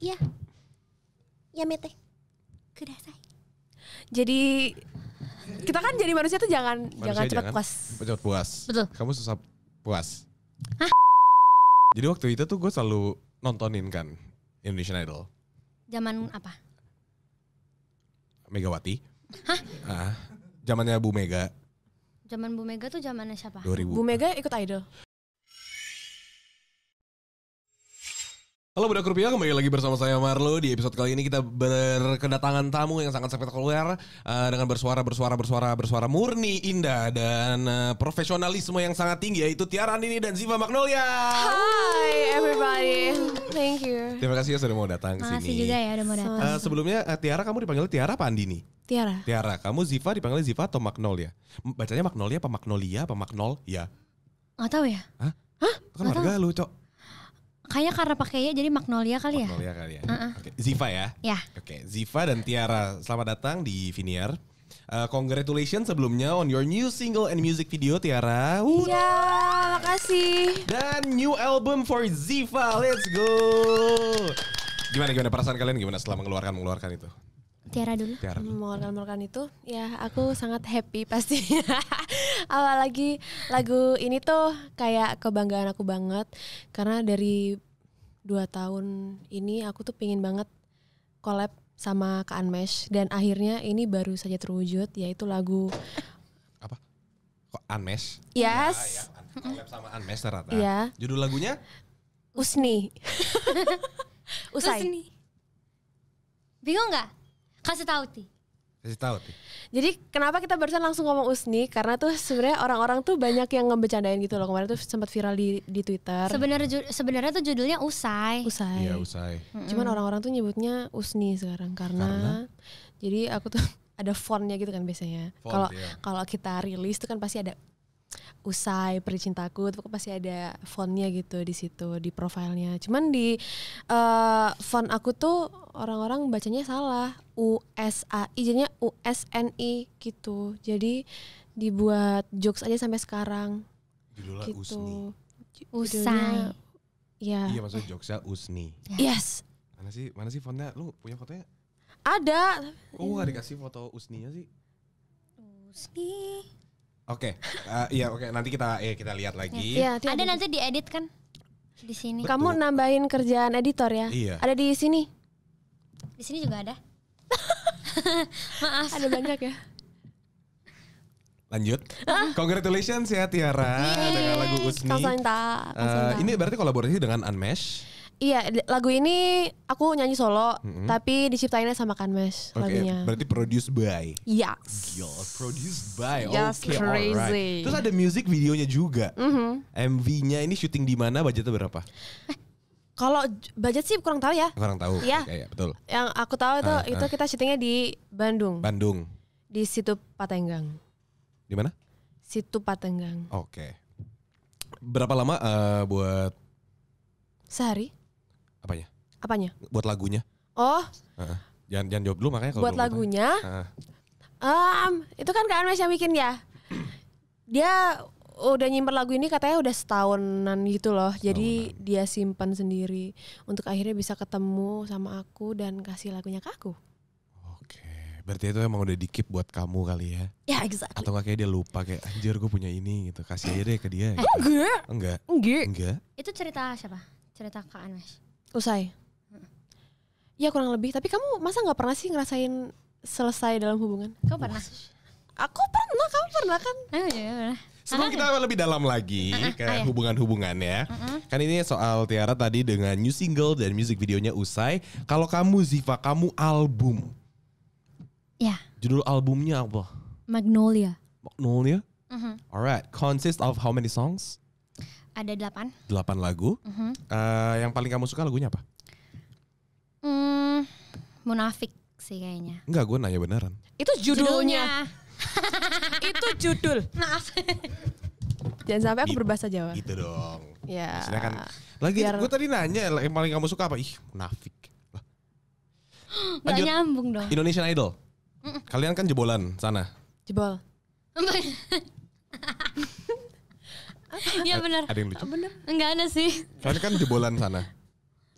Iya. ya mete kudasai jadi kita kan jadi manusia tuh jangan manusia jangan cepat puas cepat puas betul kamu susah puas Hah? jadi waktu itu tuh gue selalu nontonin kan Indonesian Idol zaman apa Megawati Hah? Ah, zamannya Bu Mega Zaman Bu Mega tuh zamannya siapa? 2000. Bu Mega ikut idol. Halo Budak Rupiah, kembali lagi bersama saya Marlo Di episode kali ini kita berkedatangan tamu yang sangat spektakuler uh, Dengan bersuara, bersuara, bersuara, bersuara murni, indah Dan uh, profesionalisme yang sangat tinggi Yaitu Tiara Andini dan Ziva Magnolia Hi everybody, thank you Terima kasih ya sudah mau datang ke sini Makasih juga ya sudah mau eh, datang uh, Sebelumnya uh, Tiara kamu dipanggil Tiara apa Andini? Tiara Tiara, kamu Ziva dipanggil Ziva atau Magnolia? Bacanya Magnolia apa Magnolia apa Magnol? Ya Gak tau ya Hah? Hah? Kan warga lu, Cok Kayaknya karena pakainya jadi Magnolia kali ya. Magnolia kali ya. Uh -uh. Oke, okay. Ziva ya. Ya. Yeah. Oke, okay. Ziva dan Tiara, selamat datang di Viniar. Uh, congratulations sebelumnya on your new single and music video Tiara. Iya, yeah, makasih. Dan new album for Ziva. Let's go. Gimana gimana perasaan kalian gimana setelah mengeluarkan mengeluarkan itu? Tiara dulu. Tiara. Melakukan itu ya aku sangat happy pastinya. Apalagi lagu ini tuh kayak kebanggaan aku banget karena dari dua tahun ini aku tuh pingin banget collab sama Kak Anmesh dan akhirnya ini baru saja terwujud yaitu lagu apa? Kok Anmesh? Yes. Ya, ya collab sama Anmesh ternyata. Ya. Judul lagunya? Usni. Usai. Usni. Bingung nggak? Kasih tahu Ti. Kasih tahu Ti. Jadi kenapa kita barusan langsung ngomong Usni? Karena tuh sebenarnya orang-orang tuh banyak yang ngebecandain gitu loh. Kemarin tuh sempat viral di di Twitter. Sebenarnya sebenarnya tuh judulnya Usai. Usai. Iya, Usai. Mm-hmm. Cuman orang-orang tuh nyebutnya Usni sekarang karena, karena? jadi aku tuh ada fontnya gitu kan biasanya. Kalau iya. kalau kita rilis tuh kan pasti ada usai percintaku itu pasti ada fontnya gitu di situ di profilnya cuman di uh, font aku tuh orang-orang bacanya salah U S A I jadinya U S N I gitu jadi dibuat jokes aja sampai sekarang judulnya gitu. Usni usai ya iya maksudnya jokesnya Usni ya. yes mana sih mana sih fontnya lu punya fotonya ada kok oh, gak dikasih foto Usninya sih Usni Oke, okay. uh, eh, iya oke okay. nanti kita ya kita lihat lagi. Ya ada nanti diedit kan di sini. Kamu nambahin kerjaan editor ya? Iya. Ada di sini. Di sini juga ada. Maaf. Ada banyak ya. Lanjut. Congratulations ya Tiara Yeay. dengan lagu Usni. Uh, ini berarti kolaborasi dengan Unmesh. Iya, lagu ini aku nyanyi solo, mm -hmm. tapi diciptainnya sama Kanmes okay, lagunya. Berarti produced by. Iya. Yes. Gila, produced by. Yes, okay, crazy. Alright. Terus ada music videonya juga. Mm -hmm. MV-nya ini syuting di mana? Budgetnya berapa? Eh, kalau budget sih kurang tahu ya. Kurang tahu. Iya, ya, okay, betul. Yang aku tahu itu ah, ah, itu kita syutingnya di Bandung. Bandung. Di situ Patenggang. Di mana? Situ Patenggang. Oke. Okay. Berapa lama uh, buat Sehari Apanya? Apanya? Buat lagunya. Oh. Uh, jangan jangan jawab dulu makanya kalau Buat lagunya. Uh. Um, itu kan Kak Anmes yang bikin ya. Dia udah nyimpen lagu ini katanya udah setahunan gitu loh. Jadi dia simpan sendiri untuk akhirnya bisa ketemu sama aku dan kasih lagunya ke aku. Oke, berarti itu emang udah dikip buat kamu kali ya? Ya, yeah, exactly. Atau kayak dia lupa kayak anjir gue punya ini gitu. Kasih aja deh ke dia. Gitu. Enggak. Enggak. Enggak. Itu cerita siapa? Cerita Kak Anmes usai ya kurang lebih tapi kamu masa nggak pernah sih ngerasain selesai dalam hubungan kamu pernah aku pernah kamu pernah kan Ayo, ya, pernah Sebelum kita lebih dalam lagi kayak uh-uh, uh-uh, ke hubungan-hubungan ya. Uh-uh. Kan ini soal Tiara tadi dengan new single dan music videonya usai. Kalau kamu Ziva, kamu album. Ya. Judul albumnya apa? Magnolia. Magnolia? Uh-huh. Alright, consist of how many songs? Ada delapan. Delapan lagu. Uh -huh. uh, yang paling kamu suka lagunya apa? Hmm, munafik sih kayaknya. Enggak, gue nanya beneran. Itu judulnya. judulnya. itu judul. Maaf. Jangan sampai aku berbahasa Jawa. Gitu dong. Ya. kan. Lagi Biar... gue tadi nanya yang paling kamu suka apa? Ih, munafik. Gak nyambung dong. Indonesian Idol. Kalian kan jebolan sana. Jebol. Iya benar. Ada yang lucu? Benar. Enggak ada sih. Soalnya kan jebolan sana.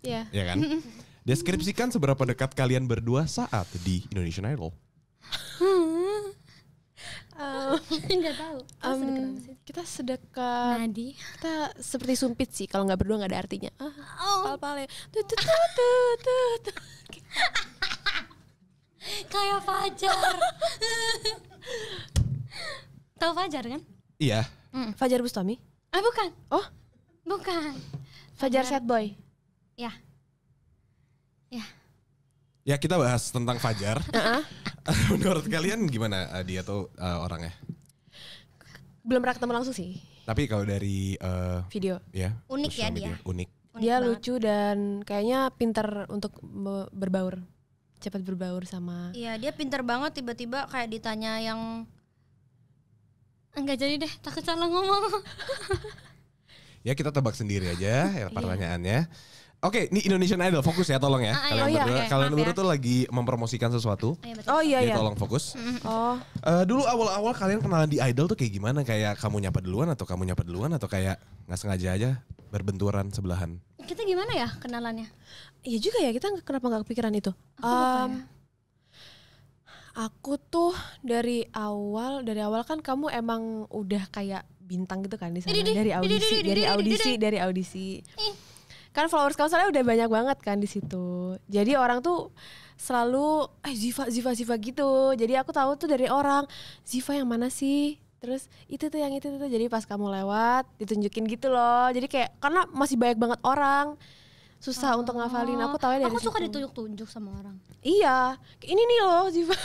Iya. Iya kan? Deskripsikan seberapa dekat kalian berdua saat di Indonesian Idol. Enggak um, tahu. Um, kita sedekat Nadi. Kita seperti sumpit sih kalau nggak berdua nggak ada artinya. Ah, oh. pal Tuh tuh tuh tuh tuh. tuh. Kayak Fajar. Tahu Fajar kan? Iya. Mm. Fajar Bustami? Ah bukan. Oh? Bukan. Fajar, Fajar Sad Boy. Ya. Ya. Ya kita bahas tentang Fajar. Menurut kalian gimana eh, dia tuh eh, orangnya? Belum pernah ketemu langsung sih. Tapi kalau dari uh, video, ya unik ya dia. Unik. unik dia banget. lucu dan kayaknya pintar untuk berbaur, cepat berbaur sama. Iya dia pintar banget tiba-tiba kayak ditanya yang Enggak jadi deh, takut salah ngomong. ya kita tebak sendiri aja ya iya. pertanyaannya. Oke, ini Indonesian Idol fokus ya tolong ya. Ah, ah kalian oh iya, berdua, okay. kalian berdua ya. tuh lagi mempromosikan sesuatu. Oh iya, oh, iya Jadi iya. tolong fokus. Oh. Uh, dulu awal-awal kalian kenalan di Idol tuh kayak gimana? Kayak kamu nyapa duluan atau kamu nyapa duluan atau kayak nggak sengaja aja berbenturan sebelahan? Kita gimana ya kenalannya? Iya juga ya, kita kenapa nggak kepikiran itu? um, Aku tuh dari awal dari awal kan kamu emang udah kayak bintang gitu kan di sana dari audisi dari audisi dari audisi. Kan followers kamu soalnya udah banyak banget kan di situ. Jadi orang tuh selalu eh Ziva Ziva Ziva gitu. Jadi aku tahu tuh dari orang Ziva yang mana sih? Terus itu tuh yang itu tuh jadi pas kamu lewat ditunjukin gitu loh. Jadi kayak karena masih banyak banget orang susah oh. untuk ngafalin aku tahu dari aku suka ditunjuk-tunjuk sama orang iya ini nih loh Ziva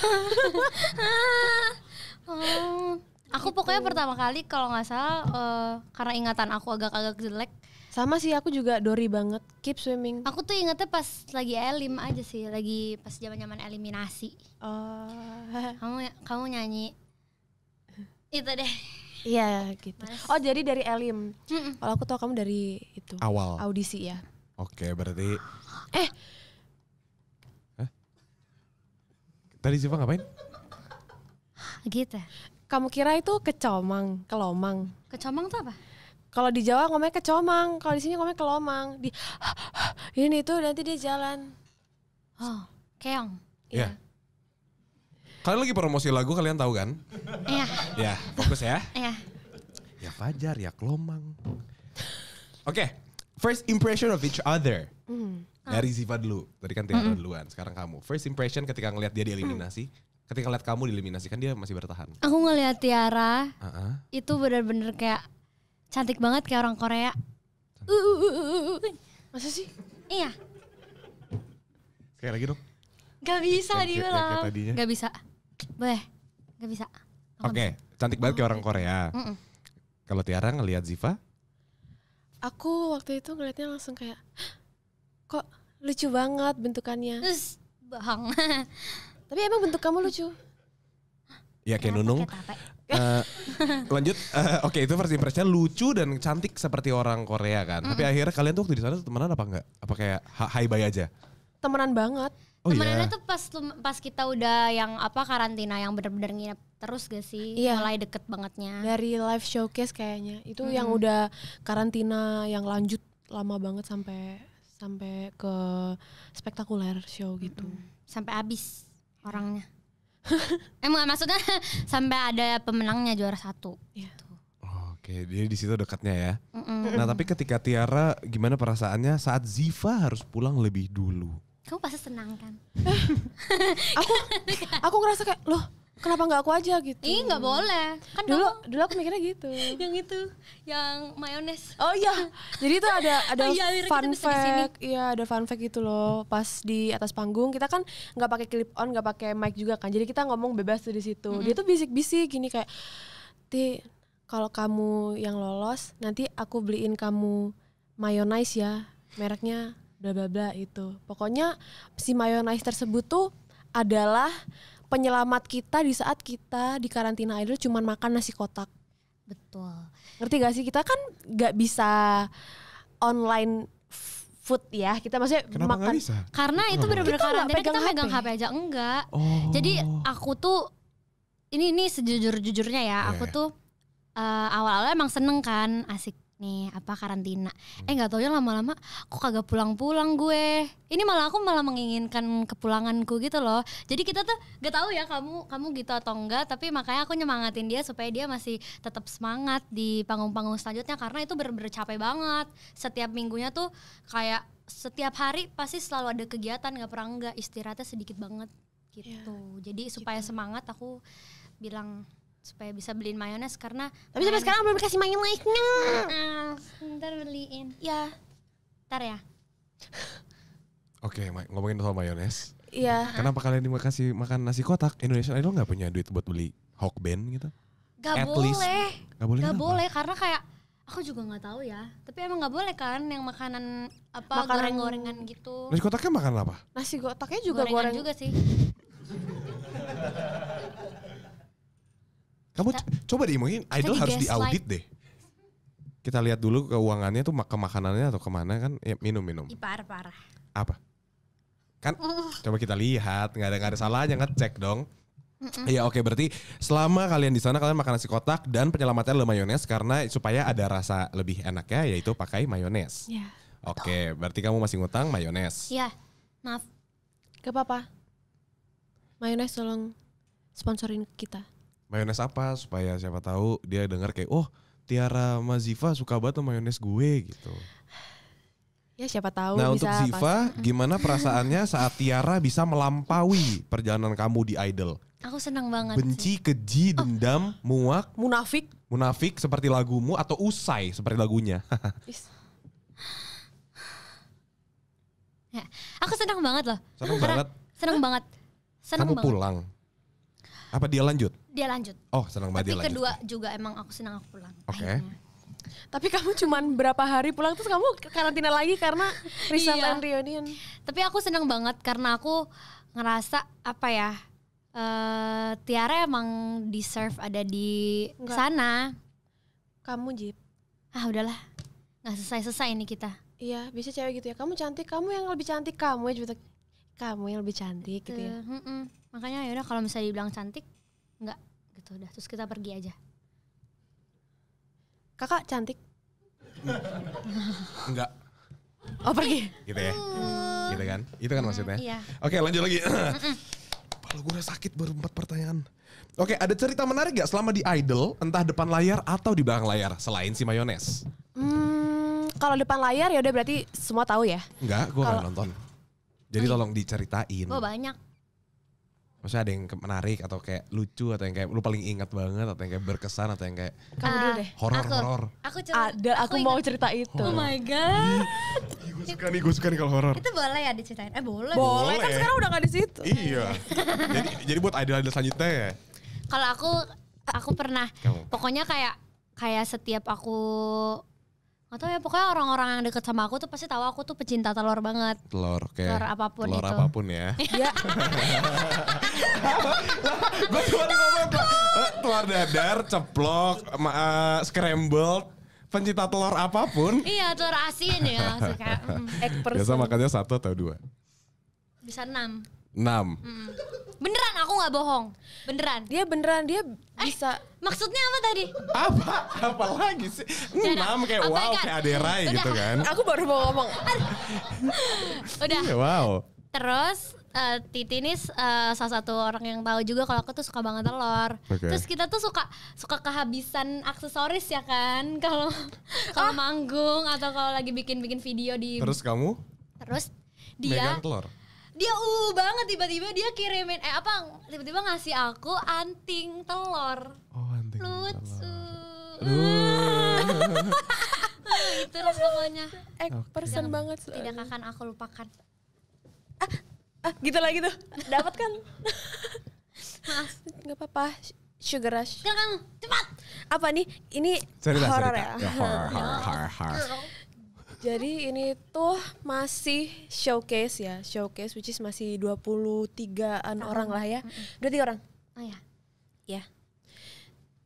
oh. aku gitu. pokoknya pertama kali kalau nggak salah uh, karena ingatan aku agak-agak jelek sama sih aku juga dori banget keep swimming aku tuh ingetnya pas lagi elim aja sih lagi pas zaman zaman eliminasi oh kamu ya, kamu nyanyi itu deh iya gitu Mas. oh jadi dari elim mm -mm. kalau aku tau kamu dari itu awal audisi ya Oke, berarti Eh. Hah? Tadi siapa ngapain? Gitu. Kamu kira itu kecomang, kelomang. Kecomang tuh apa? Kalau di Jawa ngomongnya kecomang, kalau di sini ngomongnya kelomang. Di ini itu nanti dia jalan. Oh, keong. Iya. Yeah. Kalian lagi promosi lagu kalian tahu kan? Iya. Iya, Ya, fokus ya. Iya. Ya Fajar, ya Kelomang. Oke, first impression of each other. Mm. Dari ah. Ziva dulu. Tadi kan Tiara mm. duluan, sekarang kamu. First impression ketika ngelihat dia dieliminasi, mm. ketika ngelihat kamu dieliminasi kan dia masih bertahan. Aku ngelihat Tiara. Uh -huh. Itu benar-benar kayak cantik banget kayak orang Korea. Uh uh, uh, uh, uh, uh. Masa sih? Iya. Kayak lagi dong. Gak bisa kayak, diulang. Gak bisa. Boleh. Gak bisa. Oke, okay. cantik banget kayak orang Korea. Mm -mm. Kalau Tiara ngelihat Ziva, aku waktu itu ngeliatnya langsung kayak kok lucu banget bentukannya Terus, bohong tapi emang bentuk kamu lucu ya kayak nunung uh, lanjut uh, oke okay, itu versi impression lucu dan cantik seperti orang Korea kan mm -hmm. tapi akhirnya kalian tuh waktu di sana temenan apa enggak apa kayak hi bye aja temenan banget Oh Temenannya yeah. tuh pas pas kita udah yang apa karantina yang benar-benar nginep terus gak sih? Iya. Mulai deket bangetnya. Dari live showcase kayaknya. Itu hmm. yang udah karantina yang lanjut lama banget sampai sampai ke spektakuler show gitu. Hmm. Sampai habis orangnya. Emang eh, maksudnya sampai ada pemenangnya juara satu. Iya. Gitu. Oke, jadi di situ dekatnya ya. Mm -mm. Nah, tapi ketika Tiara gimana perasaannya saat Ziva harus pulang lebih dulu? kamu pasti senang kan? Eh, aku aku ngerasa kayak loh kenapa nggak aku aja gitu? Ih nggak boleh. Kan dulu kamu... dulu aku mikirnya gitu. yang itu, yang mayones. Oh iya, jadi itu ada ada oh, iya, fun fact, iya ada fun fact gitu loh. Pas di atas panggung kita kan nggak pakai clip on, nggak pakai mic juga kan. Jadi kita ngomong bebas tuh di situ. Mm -hmm. Dia tuh bisik-bisik gini kayak, ti kalau kamu yang lolos nanti aku beliin kamu mayones ya mereknya bla bla bla itu. Pokoknya si mayonnaise tersebut tuh adalah penyelamat kita di saat kita di karantina idol cuman makan nasi kotak. Betul. Ngerti gak sih kita kan nggak bisa online food ya kita maksudnya Kenapa makan bisa? karena itu benar-benar karantina kita pegang HP. HP aja enggak oh. jadi aku tuh ini ini sejujur jujurnya ya yeah. aku iya, iya. tuh uh, eh, awal awalnya emang seneng kan asik nih apa karantina hmm. eh nggak ya lama-lama kok kagak pulang-pulang gue ini malah aku malah menginginkan kepulanganku gitu loh jadi kita tuh gak tahu ya kamu kamu gitu atau enggak tapi makanya aku nyemangatin dia supaya dia masih tetap semangat di panggung-panggung selanjutnya karena itu ber bercapai banget setiap minggunya tuh kayak setiap hari pasti selalu ada kegiatan nggak pernah nggak istirahatnya sedikit banget iya, gitu ya, jadi supaya semangat aku bilang supaya bisa beliin mayones karena tapi sampai sekarang belum dikasih mayonesnya uh, ntar beliin ya ntar ya oke okay, ngomongin soal mayones Iya. Kenapa kalian dikasih makan nasi kotak? Indonesian Idol nggak punya duit buat beli Band gitu? Gak At boleh. gak boleh. Gak boleh karena kayak aku juga nggak tahu ya. Tapi emang nggak boleh kan yang makanan apa makanan goreng-gorengan gitu. Nasi kotaknya makan apa? Nasi kotaknya juga goreng. juga sih. Kamu kita, coba deh mungkin idol di audit deh. Kita lihat dulu keuangannya tuh ke makanannya atau kemana kan ya minum-minum. Ipar parah. Apa? Kan uh. coba kita lihat, nggak ada nggak ada salahnya ngecek dong. Iya oke okay, berarti selama kalian di sana kalian makan nasi kotak dan penyelamatnya adalah mayones karena supaya ada rasa lebih enak ya yaitu pakai mayones. Iya. Yeah, oke, okay, berarti kamu masih ngutang mayones. Iya. Yeah, maaf. Gak apa-apa. Mayones tolong sponsorin kita mayones apa supaya siapa tahu dia dengar kayak oh Tiara Ziva suka banget sama mayones gue gitu. Ya siapa tahu nah, bisa untuk Ziva, pas. Eh. gimana perasaannya saat Tiara bisa melampaui perjalanan kamu di Idol? Aku senang banget. Benci, sih. keji, oh. dendam, oh. muak, munafik. Munafik seperti lagumu atau usai seperti lagunya. ya, aku senang banget loh. Senang banget. Senang banget. Senang kamu banget. pulang. Apa dia lanjut? Dia lanjut. Oh, senang banget dia lanjut. kedua juga emang aku senang aku pulang. Oke. Okay. Tapi kamu cuman berapa hari pulang terus kamu karantina lagi karena result iya. and reunion. Tapi aku senang banget karena aku ngerasa apa ya? Uh, Tiara emang deserve ada di Enggak. sana. Kamu Jip. Ah udahlah, nggak selesai-selesai ini kita. Iya, bisa cewek gitu ya. Kamu cantik, kamu yang lebih cantik, kamu cantik, kamu yang lebih cantik gitu, ya. ya. Mm -mm makanya yaudah kalau misalnya dibilang cantik nggak gitu udah terus kita pergi aja kakak cantik enggak oh pergi gitu ya hmm. gitu kan itu kan maksudnya iya. oke lanjut lagi kalau gue udah sakit baru empat pertanyaan oke ada cerita menarik gak selama di idol entah depan layar atau di belakang layar selain si mayones mm, kalau depan layar ya udah berarti semua tahu ya enggak gue nggak nonton jadi oh, iya. tolong diceritain gue banyak Maksudnya ada yang menarik atau kayak lucu atau yang kayak lu paling ingat banget atau yang kayak berkesan atau yang kayak kamu dulu deh. Horor aku, horor. Aku cerita, ada aku, aku ingat. mau cerita itu. Oh my god. gue suka nih, gue suka nih kalau horor. Itu boleh ya diceritain? Eh boleh. Boleh, kan sekarang udah gak di situ. Iya. jadi jadi buat idol-idol selanjutnya ya. Kalau aku aku pernah Kamu. pokoknya kayak kayak setiap aku atau ya pokoknya orang-orang yang deket sama aku tuh pasti tahu aku tuh pecinta telur banget. Telur, oke. Okay. Telur apapun telur itu. Telur apapun ya. Iya. Ya. Gue cuma ngomong telur dadar, ceplok, uh, scrambled, pencinta telur apapun. iya, telur asin ya. Kayak, mm. Biasa makannya satu atau dua? Bisa enam enam beneran aku gak bohong beneran dia beneran dia eh, bisa eh, maksudnya apa tadi apa apa lagi sih enam kayak apa wow kan? kayak aderai udah. gitu kan aku baru mau ngomong udah yeah, wow terus uh, Titi ini uh, salah satu orang yang tahu juga kalau aku tuh suka banget telur. Okay. Terus kita tuh suka suka kehabisan aksesoris ya kan kalau kalau ah. manggung atau kalau lagi bikin-bikin video di Terus kamu? Terus dia megang telur dia uh banget tiba-tiba dia kirimin eh apa tiba-tiba ngasih aku anting telur. Oh, anting. Lucu. Nah, itu lah pokoknya. Eh, okay. banget. Tidak akan aku lupakan. Ah, ah gitu lah gitu. Dapat kan? Maaf, nggak apa-apa. Sugar Rush. jangan cepat. Apa nih? Ini horor ya? ya. horror horror horror jadi ini tuh masih showcase ya, showcase which is masih 23-an tigaan orang lah ya. Mm tiga orang. Oh ya. Ya.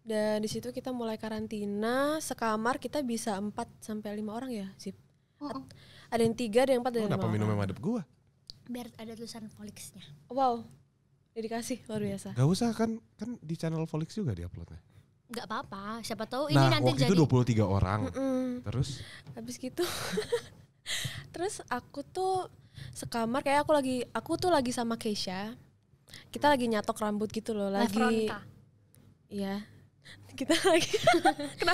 Dan di situ kita mulai karantina, sekamar kita bisa 4 sampai 5 orang ya, sip. Oh, oh, Ada yang 3, ada yang 4, ada yang 5. Kenapa minum adep gua? Biar ada tulisan Folix-nya. Wow. Dedikasi luar biasa. Gak usah kan kan di channel Folix juga diuploadnya nggak apa-apa siapa tahu ini nah, nanti waktu jadi itu 23 orang mm -mm. terus habis gitu terus aku tuh sekamar kayak aku lagi aku tuh lagi sama Keisha kita lagi nyatok rambut gitu loh lagi iya kita lagi kita,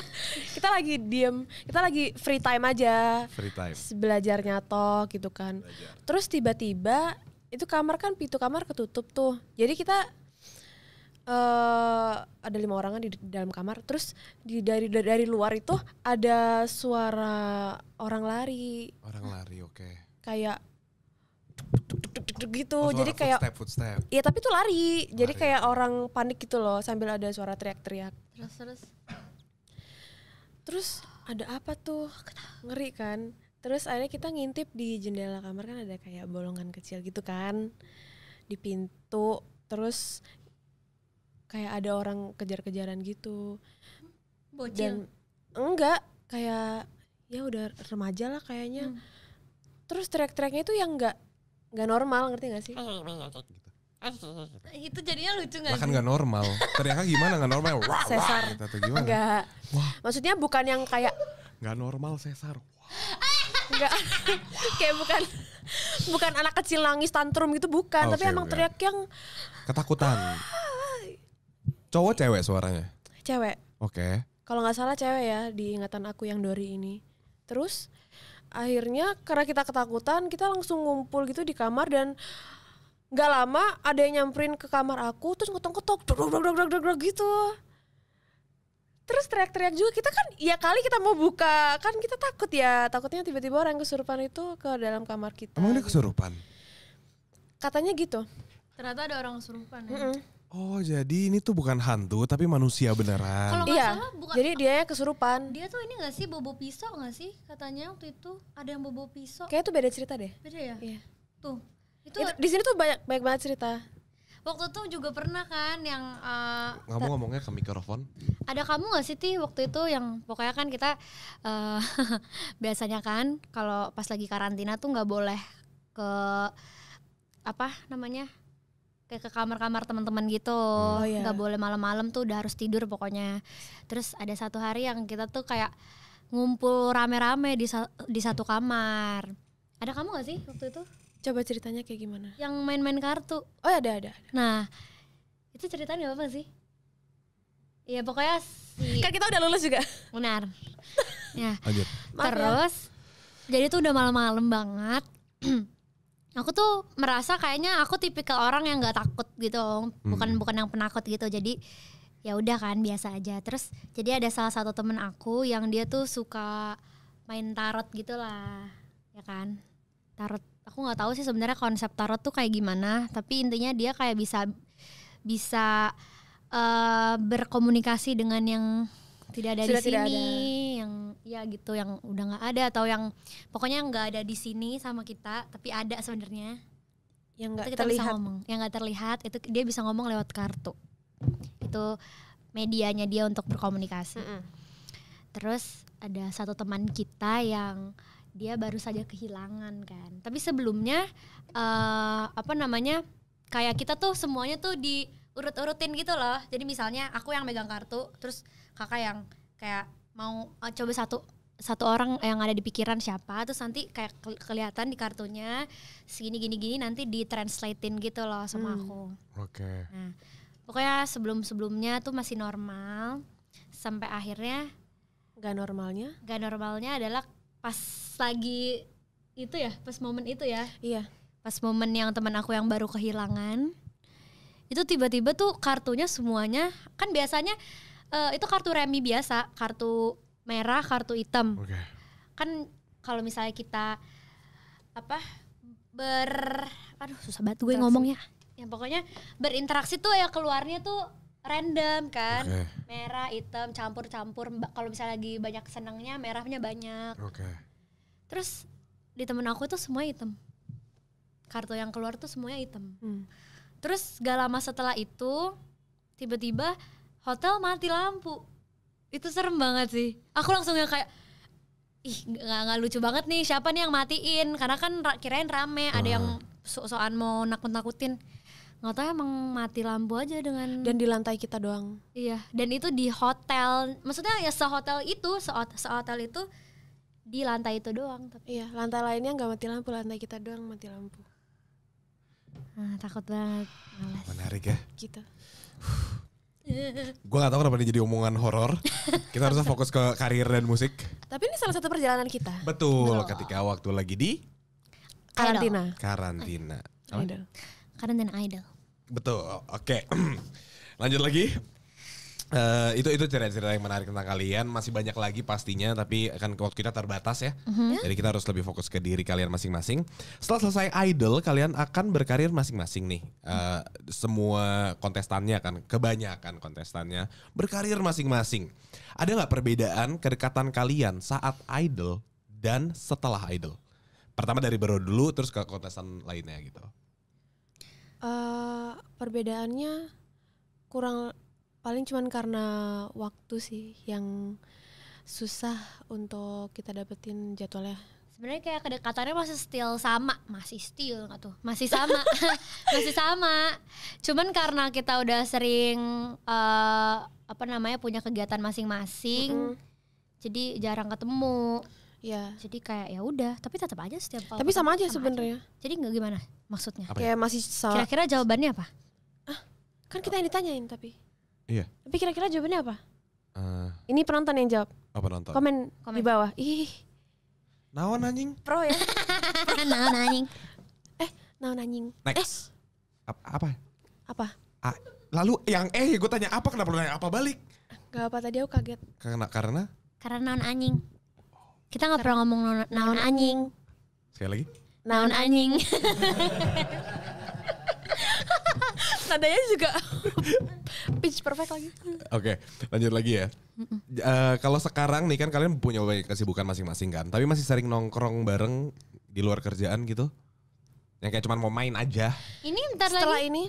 kita lagi diem kita lagi free time aja free time belajar nyatok gitu kan belajar. terus tiba-tiba itu kamar kan pintu kamar ketutup tuh jadi kita uh, ada lima orang di, di dalam kamar terus di dari dari luar itu ada suara orang lari orang lari oke okay. kayak tuk, tuk, tuk, gitu oh, jadi kayak footstep, footstep. ya tapi itu lari. lari jadi kayak orang panik gitu loh sambil ada suara teriak-teriak terus terus terus ada apa tuh ngeri kan terus akhirnya kita ngintip di jendela kamar kan ada kayak bolongan kecil gitu kan di pintu terus kayak ada orang kejar-kejaran gitu Bocil. dan enggak kayak ya udah remaja lah kayaknya hmm. terus teriak-teriaknya itu yang enggak enggak normal ngerti gak sih itu jadinya lucu gak Bahkan kan gak normal teriaknya gimana gak normal wah, sesar gitu gimana Enggak. maksudnya bukan yang kayak gak normal sesar Enggak. kayak bukan bukan anak kecil nangis tantrum gitu bukan, Oh, tapi emang teriak yang ketakutan. Cowok cewek suaranya? Cewek. Oke. Okay. Kalau nggak salah cewek ya di ingatan aku yang Dori ini. Terus akhirnya karena kita ketakutan kita langsung ngumpul gitu di kamar dan nggak lama ada yang nyamperin ke kamar aku terus ngetok-ngetok gitu terus teriak-teriak juga kita kan ya kali kita mau buka kan kita takut ya takutnya tiba-tiba orang kesurupan itu ke dalam kamar kita emang ini gitu. kesurupan katanya gitu ternyata ada orang kesurupan ya? mm -mm. Oh jadi ini tuh bukan hantu tapi manusia beneran. Kalau iya. salah bukan. Jadi dia kesurupan. Dia tuh ini gak sih bobo pisau gak sih katanya waktu itu ada yang bobo pisau. Kayaknya tuh beda cerita deh. Beda ya. Iya. Tuh. Itu, itu di sini tuh banyak banyak banget cerita. Waktu itu juga pernah kan yang uh, kamu ngomongnya ke mikrofon. Ada kamu gak sih Ti waktu itu yang pokoknya kan kita uh, biasanya kan kalau pas lagi karantina tuh nggak boleh ke apa namanya kayak ke kamar-kamar teman-teman gitu hmm. oh, iya. nggak oh, yeah. boleh malam-malam tuh udah harus tidur pokoknya terus ada satu hari yang kita tuh kayak ngumpul rame-rame di di satu kamar ada kamu gak sih waktu itu coba ceritanya kayak gimana yang main-main kartu oh ada ada, ada. nah itu ceritanya apa sih Iya pokoknya si kan kita udah lulus juga benar ya Lanjut. Ya. terus Maaf jadi tuh udah malam-malam banget aku tuh merasa kayaknya aku tipikal orang yang nggak takut gitu bukan hmm. bukan yang penakut gitu jadi ya udah kan biasa aja terus jadi ada salah satu temen aku yang dia tuh suka main tarot gitulah ya kan tarot aku nggak tahu sih sebenarnya konsep tarot tuh kayak gimana tapi intinya dia kayak bisa bisa uh, berkomunikasi dengan yang tidak ada Sudah di sini yang ya gitu yang udah nggak ada atau yang pokoknya nggak ada di sini sama kita tapi ada sebenarnya yang nggak terlihat ngomong yang nggak terlihat itu dia bisa ngomong lewat kartu itu medianya dia untuk berkomunikasi mm -hmm. terus ada satu teman kita yang dia baru saja kehilangan kan tapi sebelumnya uh, apa namanya kayak kita tuh semuanya tuh di urut urutin gitu loh jadi misalnya aku yang megang kartu terus kakak yang kayak mau uh, coba satu satu orang yang ada di pikiran siapa terus nanti kayak kelihatan di kartunya segini gini gini nanti di translatein gitu loh sama hmm. aku. Oke. Okay. Nah, pokoknya sebelum sebelumnya tuh masih normal sampai akhirnya gak normalnya? Gak normalnya adalah pas lagi itu ya, pas momen itu ya. Iya. Pas momen yang teman aku yang baru kehilangan itu tiba-tiba tuh kartunya semuanya kan biasanya uh, itu kartu remi biasa, kartu merah, kartu hitam. Okay. Kan kalau misalnya kita apa ber aduh susah banget gue ngomongnya ya. pokoknya berinteraksi tuh ya keluarnya tuh random kan. Okay. Merah, hitam, campur-campur. Kalau misalnya lagi banyak senangnya merahnya banyak. Okay. Terus di temen aku tuh semua hitam. Kartu yang keluar tuh semuanya hitam. Hmm. Terus gak lama setelah itu tiba-tiba hotel mati lampu itu serem banget sih aku langsung yang kayak ih nggak nggak lucu banget nih siapa nih yang matiin karena kan kirain rame hmm. ada yang so-soan mau nakut-nakutin nggak tahu emang mati lampu aja dengan dan di lantai kita doang iya dan itu di hotel maksudnya ya sehotel itu se sehotel itu di lantai itu doang tapi iya lantai lainnya nggak mati lampu lantai kita doang mati lampu nah, takut banget Males. menarik ya gitu Gue gak tau kenapa ini jadi omongan horor. Kita harus fokus ke karir dan musik. Tapi ini salah satu perjalanan kita. Betul, Betul. ketika waktu lagi di karantina. Karantina. Idol. Karantina idol. Betul. Oke. Okay. Lanjut lagi. Uh, itu itu cerita-cerita yang menarik tentang kalian masih banyak lagi pastinya tapi kan waktu kita terbatas ya mm-hmm. Ya. jadi kita harus lebih fokus ke diri kalian masing-masing setelah selesai idol kalian akan berkarir masing-masing nih uh, semua kontestannya kan kebanyakan kontestannya berkarir masing-masing ada nggak perbedaan kedekatan kalian saat idol dan setelah idol pertama dari baru dulu terus ke kontestan lainnya gitu uh, perbedaannya kurang paling cuman karena waktu sih yang susah untuk kita dapetin jadwalnya sebenarnya kayak kedekatannya masih still sama masih still nggak tuh masih sama masih sama cuman karena kita udah sering uh, apa namanya punya kegiatan masing-masing mm -hmm. jadi jarang ketemu ya jadi kayak ya udah tapi tetap aja setiap kalau tapi sama aja sebenarnya jadi nggak gimana maksudnya ya? kayak masih kira-kira jawabannya apa ah kan kita yang ditanyain tapi Iya. Tapi kira-kira jawabannya apa? Uh, Ini penonton yang jawab. Apa oh, penonton. Komen, Komen. di bawah. Ih. Naon anjing? Pro ya. naon anjing? Eh, naon anjing? Next. Eh. Apa? Apa? apa? A Lalu yang eh gue tanya apa kenapa lu nanya apa balik? Gak apa tadi aku kaget. Karena karena? Karena naon anjing. Kita nggak pernah ngomong naon, naon anjing. Sekali lagi. Naon anjing. nadanya juga pitch perfect lagi. Oke, okay, lanjut lagi ya. Uh, kalau sekarang nih kan kalian punya banyak kesibukan masing-masing kan, tapi masih sering nongkrong bareng di luar kerjaan gitu? Yang kayak cuman mau main aja. Ini ntar Setelah lagi. Setelah ini.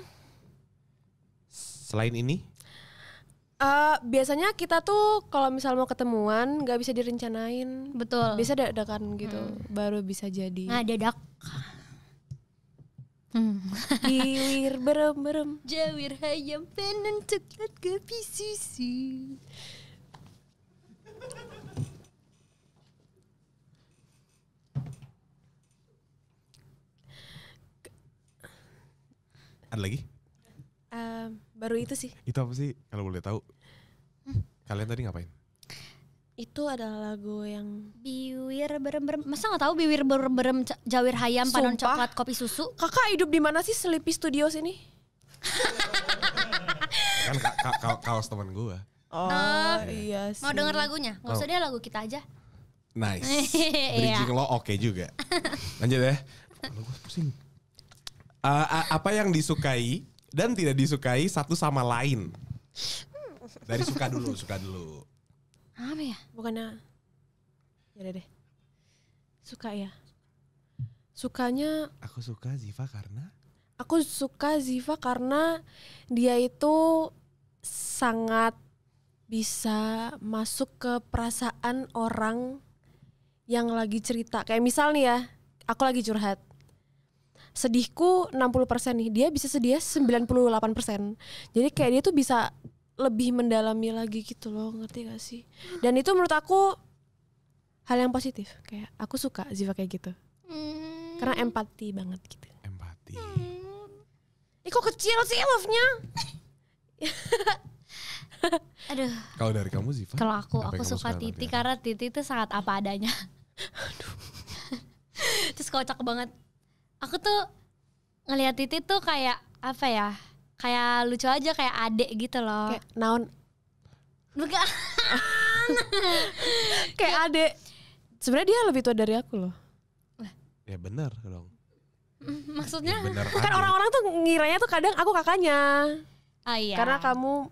Selain ini? Uh, biasanya kita tuh kalau misal mau ketemuan nggak bisa direncanain. Betul. Bisa dadakan gitu, hmm. baru bisa jadi. Nah, dadak. Hmm. berem-berem Jawir hayam penen teklat ke Ada lagi? Um, baru itu sih Itu apa sih kalau boleh tahu? Hmm. Kalian tadi ngapain? Itu adalah lagu yang Biwir berem berem. Masa nggak tahu biwir berem berem jawir hayam panon coklat kopi susu? Kakak hidup di mana sih Sleepy Studios ini? kan ka ka ka kaos teman gue Oh, oh iya sih. Mau denger lagunya? nggak usah oh. deh lagu kita aja. Nice. Iya. Bridging lo oke okay juga. Lanjut ya. Lalu pusing. Uh, ah, ah, apa yang disukai dan tidak disukai satu sama lain? Dari suka dulu, suka dulu apa ya bukannya ya deh suka ya sukanya aku suka Ziva karena aku suka Ziva karena dia itu sangat bisa masuk ke perasaan orang yang lagi cerita kayak misalnya ya aku lagi curhat sedihku 60% nih dia bisa sedia 98% jadi kayak dia tuh bisa lebih mendalami lagi gitu loh ngerti gak sih dan itu menurut aku hal yang positif kayak aku suka Ziva kayak gitu hmm. karena empati banget gitu empati hmm. eh kok kecil sih love-nya aduh kalau dari kamu Ziva kalau aku aku suka Titi karena Titi itu sangat apa adanya aduh terus kocak banget aku tuh ngelihat Titi tuh kayak apa ya kayak lucu aja kayak adek gitu loh kayak naon bukan kayak adek sebenarnya dia lebih tua dari aku loh ya benar dong maksudnya ya bener kan orang-orang tuh ngiranya tuh kadang aku kakaknya oh, iya. karena kamu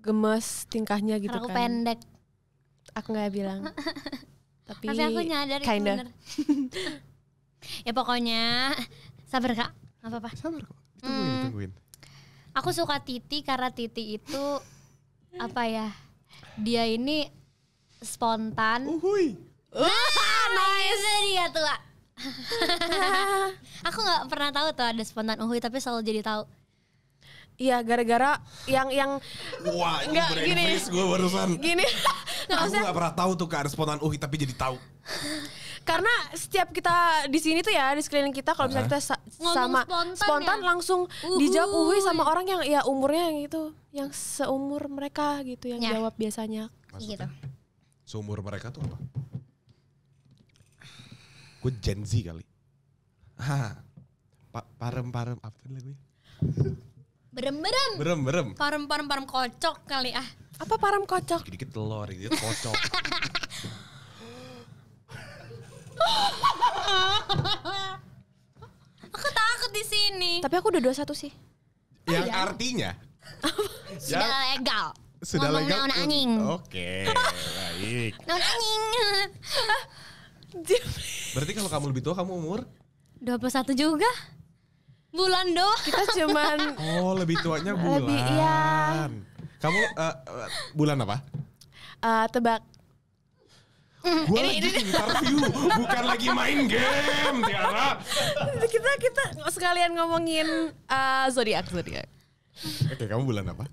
gemes tingkahnya gitu karena aku kan pendek aku nggak bilang tapi, tapi aku nyadar kinda. ya pokoknya sabar kak apa-apa sabar kok tungguin hmm. tungguin aku suka Titi karena Titi itu apa ya? Dia ini spontan. Uhuy. Uh, nice. dia tuh. aku nggak pernah tahu tuh ada spontan uhui tapi selalu jadi tahu. Iya, gara-gara yang yang Wah, enggak gini. Gue barusan. Gini. aku nggak pernah tahu tuh ada spontan uhui tapi jadi tahu karena setiap kita di sini tuh ya di screening kita kalau misalnya kita sa Ngomong sama spontan, ya? spontan ya? langsung uhuy. dijawab uhui sama orang yang ya umurnya yang itu yang seumur mereka gitu yang ya. jawab biasanya gitu seumur mereka tuh apa gue Gen Z kali ha pa parem parem apa tadi lagunya berem berem berem berem parem parem parem kocok kali ah apa parem kocok dikit dikit telur dikit gitu, kocok aku takut di sini. Tapi aku udah 21 sih. Yang ya. artinya sudah legal. Sudah Ngomong legal. Naon anjing. Oke, baik. Naon anjing. Berarti kalau kamu lebih tua kamu umur 21 juga. Bulan doh. Kita cuman Oh, lebih tuanya bulan. Lebih, iya. Kamu uh, bulan apa? Uh, tebak Gue lagi ini. interview, bukan lagi main game, Tiara. kita kita sekalian ngomongin uh, zodiak zodiak. Oke, okay, kamu bulan apa?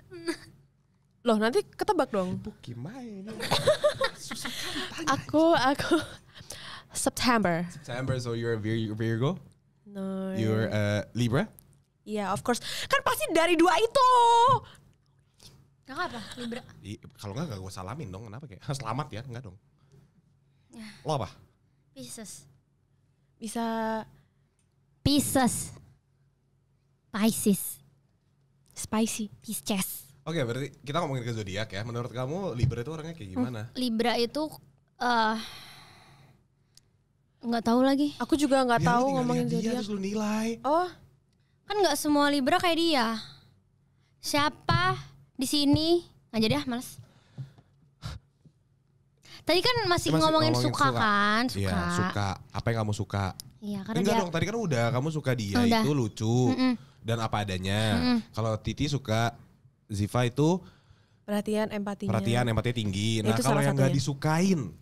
Loh, nanti ketebak dong. main aku aku September. September, so you're a Virgo? No. You're a Libra? Iya, yeah, of course. Kan pasti dari dua itu. Gak apa, Libra. Kalau enggak gak gue salamin dong, kenapa kayak selamat ya, enggak dong. Ya. Lo apa? Pisces. Bisa Pisces. Pisces. Spicy. Pisces. Oke, okay, berarti kita ngomongin ke zodiak ya. Menurut kamu Libra itu orangnya kayak hmm. gimana? Libra itu eh uh, nggak tahu lagi. Aku juga nggak ya, tahu ngomongin zodiak. Terus lu nilai. Oh, kan nggak semua Libra kayak dia. Siapa di sini? Nggak jadi ah, males. Tadi kan masih, masih ngomongin, ngomongin suka, suka kan? Iya, suka. Iya, suka. Apa yang kamu suka? Iya, karena Enggak dia... dong, tadi kan udah kamu suka dia udah. itu lucu mm -mm. dan apa adanya. Mm -mm. Kalau Titi suka Ziva itu perhatian empatinya. Perhatian empati tinggi. Nah, kalau yang nggak disukain.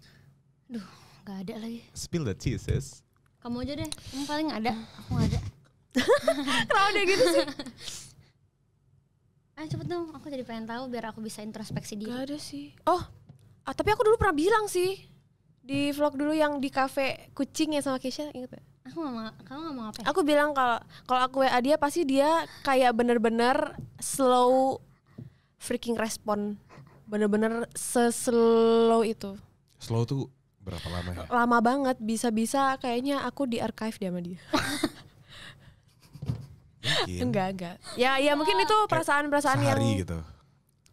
Duh, nggak ada lagi. Spill the tea, sis. Kamu aja deh, kamu paling ada, aku nggak ada. Kenapa udah gitu sih? Ayo cepet dong, aku jadi pengen tahu biar aku bisa introspeksi diri Gak ada sih. Oh, ah, tapi aku dulu pernah bilang sih di vlog dulu yang di kafe kucing ya sama Kesha inget gak? Aku mau, kamu mau apa? Ya? Aku bilang kalau kalau aku WA dia pasti dia kayak bener-bener slow freaking respon, bener-bener seslow itu. Slow tuh berapa lama ya? Lama banget, bisa-bisa kayaknya aku di archive dia sama dia. Mungkin. enggak enggak ya ya mungkin itu perasaan perasaan yang gitu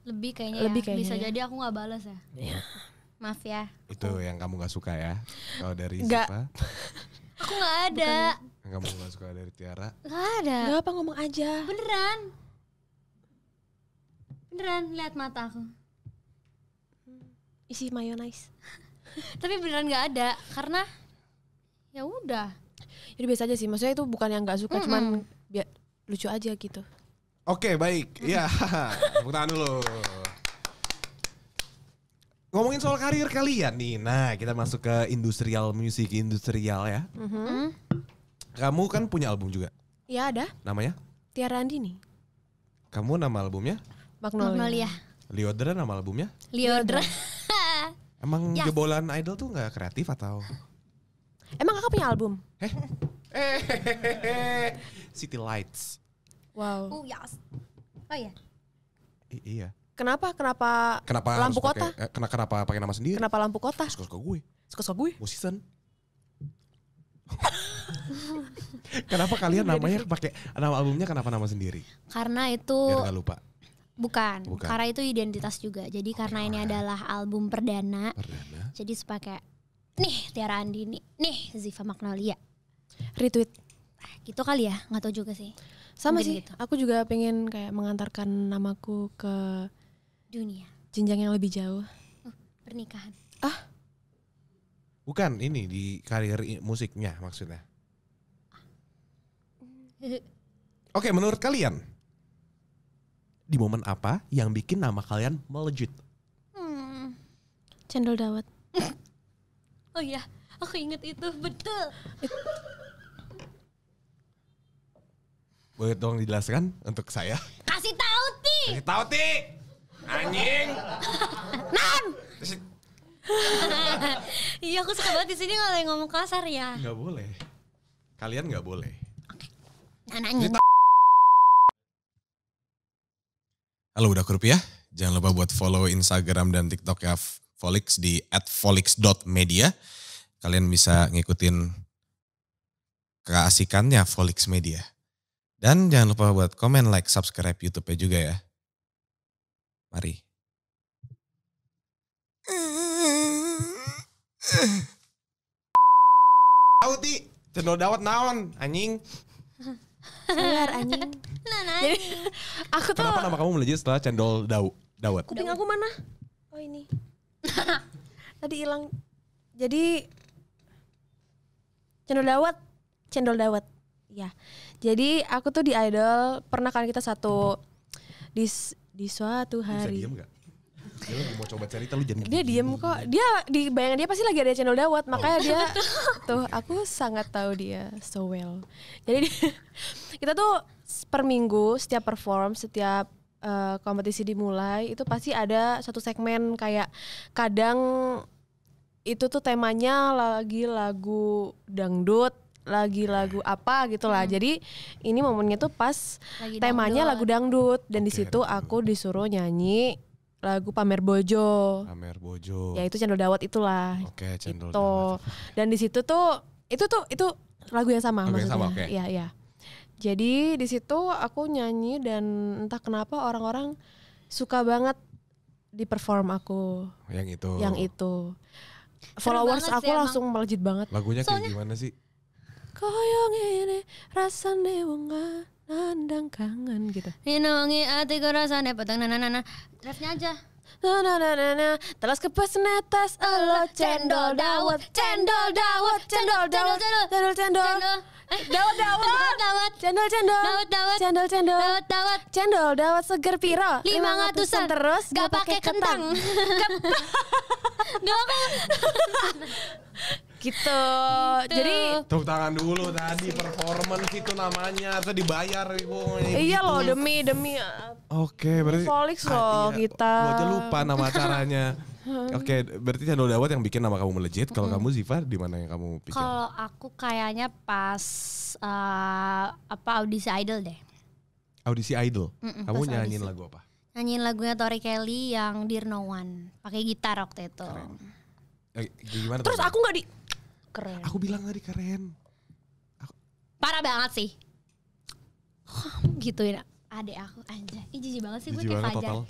lebih kayaknya ya. lebih kayaknya bisa ya. jadi aku nggak balas ya. ya maaf ya itu oh. yang kamu nggak suka ya kalau dari gak. siapa aku nggak ada Bukan. yang kamu nggak suka dari Tiara nggak ada nggak apa ngomong aja beneran beneran lihat mata aku isi mayonnaise tapi beneran nggak ada karena ya udah jadi biasa aja sih maksudnya itu bukan yang nggak suka mm -hmm. cuman biar lucu aja gitu Oke, baik. Iya. Tepuk tangan dulu. Ngomongin soal karir kalian nih. Nah, kita masuk ke industrial music, industrial ya. mm Kamu kan punya album juga? Iya, ada. Namanya? Tiara Andini. Kamu nama albumnya? Magnolia. Magnolia. Liodra nama albumnya? Liodra. Emang jebolan idol tuh gak kreatif atau? Emang kakak punya album? Eh? City Lights. Wow. Oh ya. Oh ya. I- iya. Kenapa? Kenapa? Kenapa lampu kota? Pake, eh, kenapa kenapa pakai nama sendiri? Kenapa lampu kota? Suka-suka gue. Suka-suka gue. Musisten. kenapa kalian namanya pakai nama albumnya kenapa nama sendiri? Karena itu Biar gak lupa. Bukan, bukan. Karena itu identitas juga. Jadi okay, oh, karena iya. ini adalah album perdana. Perdana. Jadi sepakai nih Tiara Andini, nih Ziva Magnolia. Retweet. Nah, gitu kali ya, nggak tahu juga sih sama Mungkin sih gitu. aku juga pengen kayak mengantarkan namaku ke dunia jenjang yang lebih jauh oh, pernikahan ah bukan ini di karir musiknya maksudnya ah. oke menurut kalian di momen apa yang bikin nama kalian melejit hmm. cendol dawet oh iya aku inget itu betul boleh tolong dijelaskan untuk saya? Kasih tahu Ti. Kasih tahu Ti. Anjing. Nan. Iya aku suka banget di sini kalau ngomong kasar ya. Gak boleh. Kalian gak boleh. Oke. Halo udah ya? Jangan lupa buat follow Instagram dan TikTok ya Folix di @folix.media. Kalian bisa ngikutin keasikannya Folix Media. Dan jangan lupa buat komen, like, subscribe YouTube-nya juga ya. Mari. Auti, cendol dawet naon anjing. Bener anjing. Nah, nah. Jadi, aku tuh Kenapa nama kamu melejit setelah cendol dau dawet? Kuping aku mana? Oh ini. Tadi hilang. Jadi cendol dawet, cendol dawet. Iya. Jadi aku tuh di idol pernah kan kita satu di di suatu hari. Bisa diem gak? Dia lagi mau coba cerita lu jangan Dia diem gitu. kok. Dia di bayangan dia pasti lagi ada channel Dawat, oh. makanya dia tuh aku sangat tahu dia so well. Jadi kita tuh per minggu setiap perform, setiap uh, kompetisi dimulai itu pasti ada satu segmen kayak kadang itu tuh temanya lagi lagu dangdut lagi lagu apa gitu lah. Hmm. Jadi ini momennya tuh pas lagi temanya dangdut. lagu dangdut dan di situ aku disuruh nyanyi lagu Pamer Bojo. Pamer Bojo. Ya itu Cendol Dawat itulah. Oke, okay, Cendol gitu. Dawat. Dan di situ tuh itu tuh itu lagu yang sama lagu maksudnya. Yang sama, okay. Ya, ya. Jadi di situ aku nyanyi dan entah kenapa orang-orang suka banget di perform aku. Yang itu. Yang itu. Followers aku langsung melejit banget. Lagunya kayak gimana sih? koyong ini rasane wong nandang kangen gitu inongi atiku rasane nana nananana refnya aja na na na na na telas kepes netes elo cendol dawet cendol dawet cendol dawet cendol cendol eh, dawet dawet dawet cendol cendol dawet dawet cendol cendol dawet dawet cendol dawet seger piro lima ratusan terus gak pakai kentang dua aku gitu. gitu. Jadi tepuk tangan dulu tadi performance itu namanya atau dibayar ibu. Iya gitu. loh demi demi. Uh, Oke, okay, berarti Folix loh iya. kita. Lo aja lupa nama acaranya. Oke, okay, berarti channel Dawat yang bikin nama kamu melejit. Kalau mm -hmm. kamu Ziva, di mana yang kamu pikir? Kalau aku kayaknya pas uh, apa audisi Idol deh. Audisi Idol. Mm -mm, kamu nyanyiin audisi. lagu apa? Nyanyiin lagunya Tori Kelly yang Dear No One, pakai gitar waktu itu. Keren. Eh, gimana Terus aku nggak di Keren. Aku bilang tadi keren. Aku... Parah banget sih. gitu ya. adek aku aja. Ih jijik banget sih gue kayak ya, ya, Fajar. wah,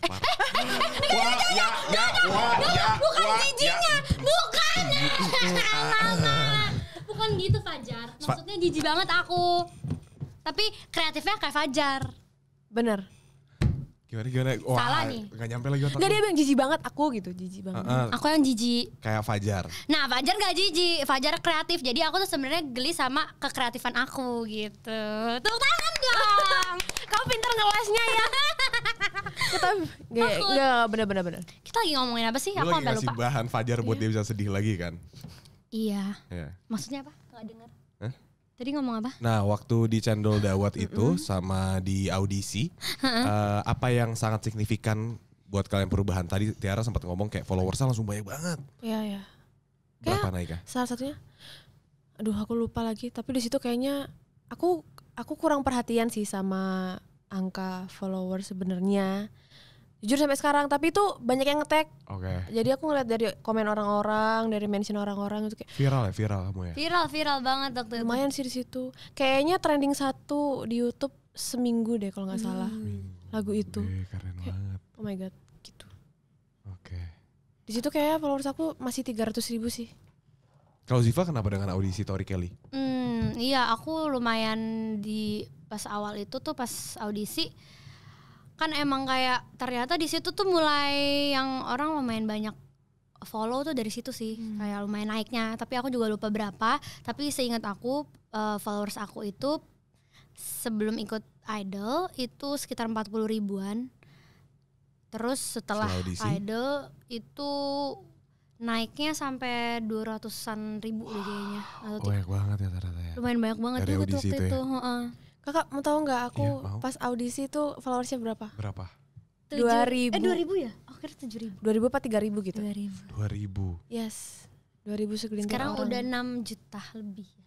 ya, ya, wah, ya, Bukan jijinya, ya. bukan. Eh, eh, eh, bukan gitu Fajar. Maksudnya jijik banget aku. Tapi kreatifnya kayak Fajar. Bener gimana gimana Wah, salah nih nggak nyampe lagi otak nggak dia bilang jijik banget aku gitu jijik banget uh, uh, aku yang jijik kayak Fajar nah Fajar nggak jijik Fajar kreatif jadi aku tuh sebenarnya geli sama kekreatifan aku gitu tuh tangan dong kau pinter ngelesnya ya kita nggak nggak bener bener bener kita lagi ngomongin apa sih Lu aku sampai lupa bahan Fajar buat iya. dia bisa sedih lagi kan iya yeah. maksudnya apa nggak dengar huh? Tadi ngomong apa? Nah, waktu di Cendol Dawat itu sama di audisi, uh, apa yang sangat signifikan buat kalian perubahan? Tadi Tiara sempat ngomong kayak followersnya langsung banyak banget. Iya, iya. Berapa naiknya? Salah satunya, aduh aku lupa lagi. Tapi di situ kayaknya aku aku kurang perhatian sih sama angka followers sebenarnya jujur sampai sekarang tapi itu banyak yang ngetek okay. jadi aku ngeliat dari komen orang-orang dari mention orang-orang itu kayak viral ya viral kamu ya viral viral banget waktu itu lumayan sih di situ kayaknya trending satu di YouTube seminggu deh kalau nggak salah hmm. lagu itu okay, keren banget oh my god gitu oke okay. di situ kayaknya followers aku masih tiga ratus ribu sih kalau Ziva kenapa dengan audisi Tori Kelly hmm iya aku lumayan di pas awal itu tuh pas audisi kan emang kayak ternyata di situ tuh mulai yang orang lumayan banyak follow tuh dari situ sih hmm. kayak lumayan naiknya tapi aku juga lupa berapa tapi seingat aku uh, followers aku itu sebelum ikut idol itu sekitar 40 ribuan terus setelah idol itu naiknya sampai 200-an ribu wow. kayaknya atau banyak banget ya ternyata ya lumayan banyak banget dari juga waktu itu, Uh -uh. Kakak mau tahu nggak aku ya, mau. pas audisi itu followersnya berapa? Berapa? Dua eh, ribu. Eh dua ribu ya? Oh kira tujuh ribu. Dua ribu apa tiga ribu gitu? Dua ribu. Dua ribu. Yes. Dua ribu segelintir Sekarang orang. udah enam juta lebih. Ya.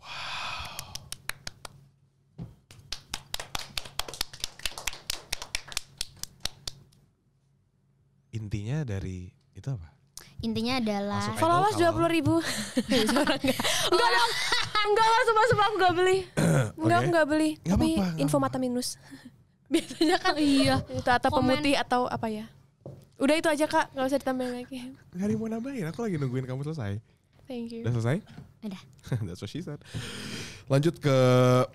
Wow. Intinya dari itu apa? Intinya adalah followers dua puluh ribu. Enggak dong enggak lah, sumpah sumpah aku gak beli. Enggak okay. aku gak beli. Gak Tapi apa info apa. mata minus. Biasanya kan iya. Itu atau pemutih atau apa ya. Udah itu aja kak, gak usah ditambahin lagi. Gak ada mau nambahin, aku lagi nungguin kamu selesai. Thank you. Udah selesai? Udah. That's what she said. Lanjut ke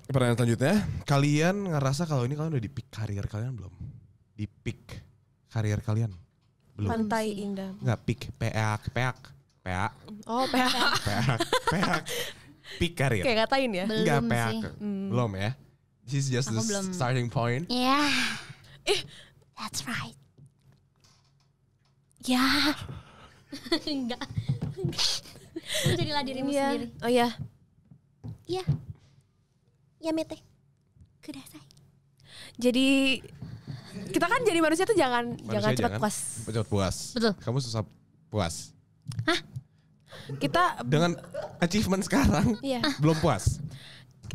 pertanyaan selanjutnya. Kalian ngerasa kalau ini kalian udah di pick karir kalian belum? Di pick karir kalian? Belum. Pantai Indah. Enggak, pick, Peak, peak. Peak. E oh, peak. Peak. peak. peak ya? Kayak ngatain ya? Belum sih. Hmm. Belum ya? This is just Aku the belum. starting point. Yeah. Eh, that's right. Ya. Yeah. Enggak. Jadilah dirimu yeah. sendiri. Oh ya. Iya. Ya mete. Kudasai. Jadi kita kan jadi manusia tuh jangan manusia jangan cepat puas. Cepat puas. Betul. Kamu susah puas. Hah? kita dengan achievement sekarang iya. belum puas.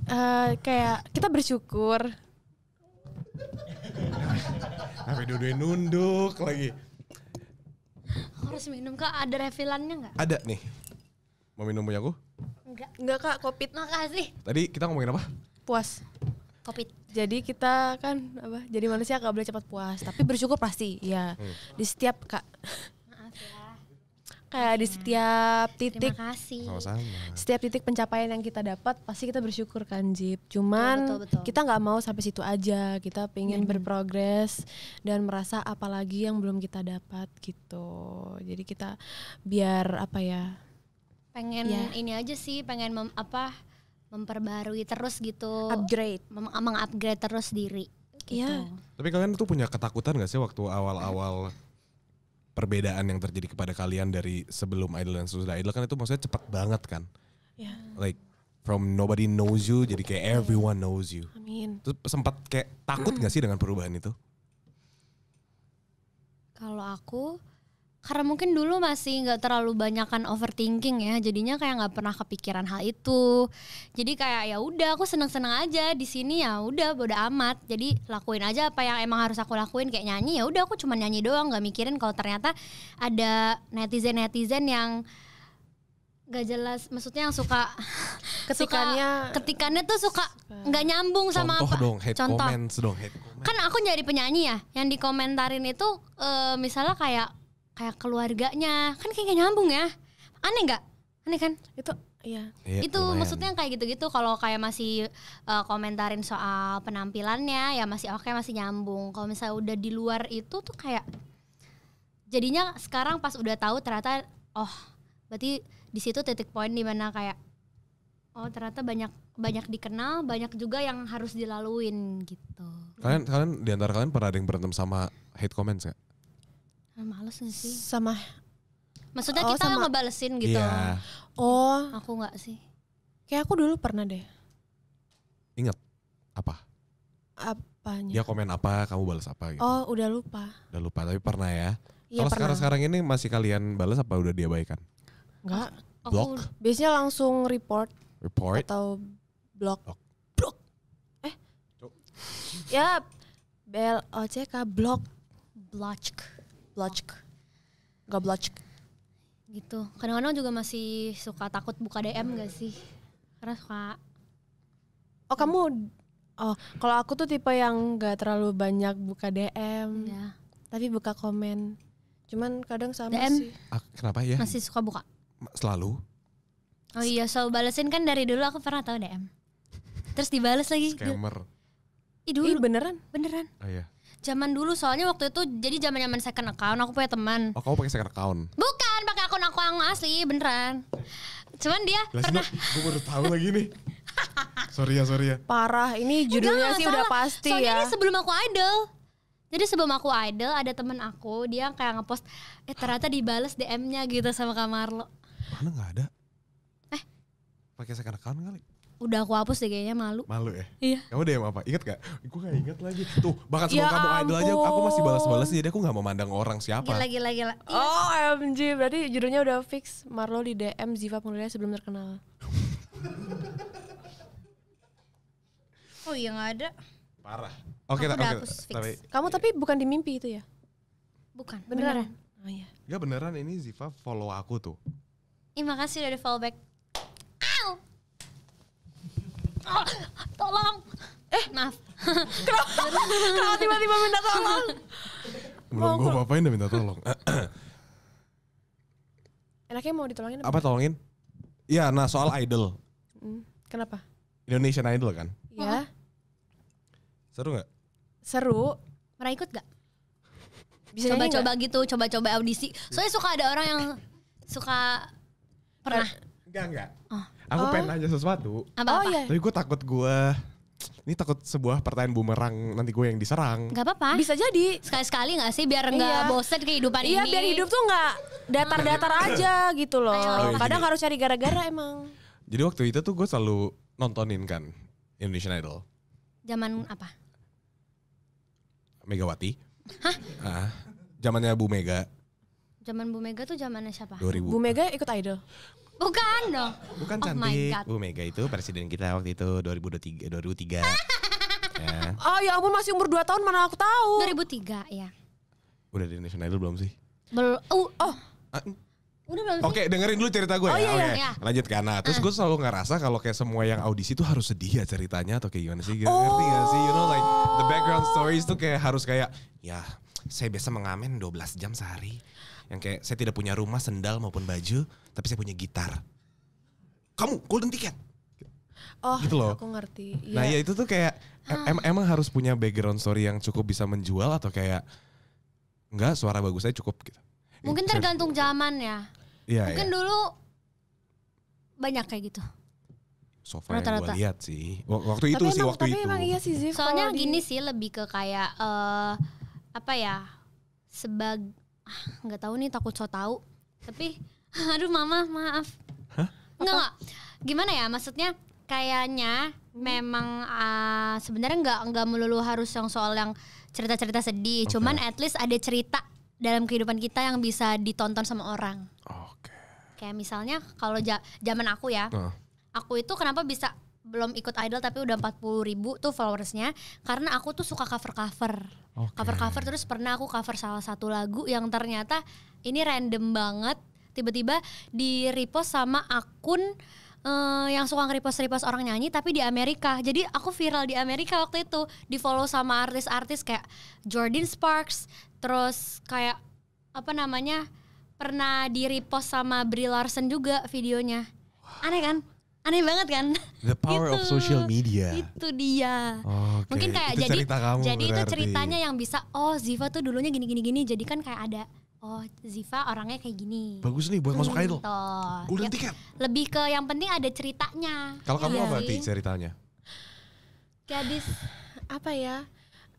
Uh, kayak kita bersyukur. Sampai dua nunduk lagi. Harus minum kak, ada refillannya nggak? Ada nih. Mau minum punya aku? Enggak. Enggak kak, kopit. Makasih. Tadi kita ngomongin apa? Puas. Kopit. Jadi kita kan apa? Jadi manusia gak boleh cepat puas, tapi bersyukur pasti. Ya. Hmm. Di setiap kak kayak di setiap titik Terima kasih. Setiap titik pencapaian yang kita dapat pasti kita bersyukur kan Jip. Cuman betul, betul, betul. kita nggak mau sampai situ aja. Kita pengen hmm. berprogres dan merasa apalagi yang belum kita dapat gitu. Jadi kita biar apa ya? Pengen ya. ini aja sih, pengen mem apa memperbarui terus gitu. Upgrade. Mem- upgrade terus diri. Iya. Gitu. Tapi kalian tuh punya ketakutan gak sih waktu awal-awal perbedaan yang terjadi kepada kalian dari sebelum idol dan sesudah idol kan itu maksudnya cepat banget kan yeah. like from nobody knows you jadi kayak iya. everyone knows you amin terus sempat kayak takut nggak sih dengan perubahan itu kalau aku karena mungkin dulu masih nggak terlalu banyakkan overthinking ya jadinya kayak nggak pernah kepikiran hal itu jadi kayak ya udah aku seneng seneng aja di sini ya udah bodo amat jadi lakuin aja apa yang emang harus aku lakuin kayak nyanyi ya udah aku cuma nyanyi doang nggak mikirin kalau ternyata ada netizen netizen yang gak jelas maksudnya yang suka ketikannya suka, ketikannya tuh suka nggak nyambung sama contoh apa dong, hate contoh dong hate kan aku nyari penyanyi ya yang dikomentarin itu uh, misalnya kayak kayak keluarganya kan kayak nyambung ya aneh nggak aneh kan itu Iya. Ya, itu lumayan. maksudnya kayak gitu-gitu kalau kayak masih uh, komentarin soal penampilannya ya masih oke okay, masih nyambung. Kalau misalnya udah di luar itu tuh kayak jadinya sekarang pas udah tahu ternyata oh berarti di situ titik poin dimana kayak oh ternyata banyak banyak dikenal, banyak juga yang harus dilaluin gitu. Kalian kalian di antara kalian pernah ada yang berantem sama hate comments gak? Nah, males gak sih sama maksudnya oh, kita sama, ngebalesin gitu yeah. oh aku gak sih kayak aku dulu pernah deh ingat apa apanya dia komen apa kamu balas apa gitu oh udah lupa udah lupa tapi pernah ya Iya, Kalau sekarang sekarang ini masih kalian balas apa udah diabaikan? Enggak. Aku Biasanya langsung report. Report. Atau block? Block? block. Eh. Cuk. ya. Bel k block block block nggak gitu kadang-kadang juga masih suka takut buka DM gak sih karena suka oh kamu oh kalau aku tuh tipe yang gak terlalu banyak buka DM ya. tapi buka komen cuman kadang sama DM. sih ah, kenapa ya masih suka buka selalu oh iya selalu balesin kan dari dulu aku pernah tahu DM terus dibales lagi scammer Ih, dulu. Ih, beneran? Beneran. Oh iya. Zaman dulu soalnya waktu itu jadi zaman zaman second account aku punya teman. Oh, kamu pakai second account? Bukan, pakai akun aku yang asli, beneran. Cuman dia Lalu pernah Gue baru tahu lagi nih. sorry ya, sorry ya. Parah, ini judulnya Enggak, sih salah. udah pasti soalnya ya. Soalnya ini sebelum aku idol. Jadi sebelum aku idol ada teman aku, dia kayak ngepost eh ternyata dibales DM-nya gitu sama Kamarlo. Mana nggak ada? Eh, pakai second account kali udah aku hapus deh kayaknya malu. Malu ya? Iya. Kamu DM apa? Ingat gak? aku gak ingat lagi. Tuh, bahkan sebelum ya kamu idol aja aku masih balas-balas jadi aku gak mandang orang siapa. Gila, gila, gila. Iya. Oh, MG. Berarti judulnya udah fix. Marlo di DM Ziva Penulia sebelum terkenal. oh iya gak ada. Parah. Oke, okay, oke. Okay, tapi, Kamu iya. tapi bukan di mimpi itu ya? Bukan. Beneran. beneran. Oh iya. Gak beneran ini Ziva follow aku tuh. Ih, makasih udah di follow back tolong eh maaf kenapa kenapa tiba-tiba minta tolong belum gue apain udah minta tolong enaknya mau ditolongin apa, tolongin ya nah soal idol. Hmm, kenapa? Indonesian Idol kan? Iya. Seru nggak? Seru. Pernah ikut gak? Bisa coba-coba gitu, coba-coba audisi. Soalnya suka ada orang yang suka pernah. Enggak, enggak. Oh. Aku oh. pengen nanya sesuatu. Apa -apa? Oh iya. Tapi gue takut gue ini takut sebuah pertanyaan bumerang nanti gue yang diserang. Gak apa-apa. Bisa jadi. Sekali-sekali gak sih biar nggak iya. bosen kehidupan iya, ini. Iya biar hidup tuh gak datar-datar iya. aja gitu loh. Oh, iya. Kadang harus cari gara-gara emang. Jadi waktu itu tuh gue selalu nontonin kan Indonesian Idol. Zaman apa? Megawati. Hah? Ah, zamannya Bu Mega. Zaman Bu Mega tuh zamannya siapa? 2000. Bu Mega ikut Idol. Bukan dong. Bukan oh cantik. Bu Mega itu presiden kita waktu itu 2003 2003. ya. Oh ya ampun masih umur 2 tahun mana aku tahu. 2003 ya. Udah di national Idol belum sih? Belum. Uh, oh. Ah, mm. Udah belum Oke, okay, dengerin dulu cerita gue oh, ya. Iya, Okay. Iya, iya. Lanjut kan. Nah, terus uh. gue selalu ngerasa kalau kayak semua yang audisi tuh harus sedih ya ceritanya atau kayak gimana sih? Gak oh. ngerti gak sih? You know like the background stories tuh kayak harus kayak ya saya biasa mengamen 12 jam sehari yang kayak saya tidak punya rumah, sendal maupun baju, tapi saya punya gitar. Kamu golden ticket. Oh, gitu loh. aku ngerti. Iya. Nah, ya, itu tuh kayak em ah. emang harus punya background story yang cukup bisa menjual atau kayak enggak suara bagus saya cukup gitu. Mungkin tergantung zaman ya. Iya. iya. Mungkin ya. dulu banyak kayak gitu. far Rata -rata. yang gue lihat sih. Waktu itu tapi sih emang, waktu tapi itu. Emang iya sih, Soalnya gini di... sih lebih ke kayak uh, apa ya? sebagai nggak ah, tahu nih takut so tau tapi aduh mama maaf nggak nggak gimana ya maksudnya kayaknya hmm. memang uh, sebenarnya nggak nggak melulu harus yang soal yang cerita-cerita sedih okay. cuman at least ada cerita dalam kehidupan kita yang bisa ditonton sama orang oke okay. kayak misalnya kalau ja aku ya uh. aku itu kenapa bisa belum ikut idol tapi udah 40 ribu tuh followersnya karena aku tuh suka cover cover okay. cover cover terus pernah aku cover salah satu lagu yang ternyata ini random banget tiba-tiba di repost sama akun uh, yang suka nge-repost-repost orang nyanyi tapi di Amerika. Jadi aku viral di Amerika waktu itu, di-follow sama artis-artis kayak Jordan Sparks, terus kayak apa namanya? pernah di-repost sama Brie Larson juga videonya. Aneh kan? aneh banget kan the power gitu. of social media itu dia okay. mungkin kayak itu jadi kamu jadi berarti. itu ceritanya yang bisa oh Ziva tuh dulunya gini gini gini jadi kan kayak ada oh Ziva orangnya kayak gini bagus nih buat masuk idol gitu. golden ya, lebih ke yang penting ada ceritanya kalau ya kamu iya apa sih ceritanya gadis apa ya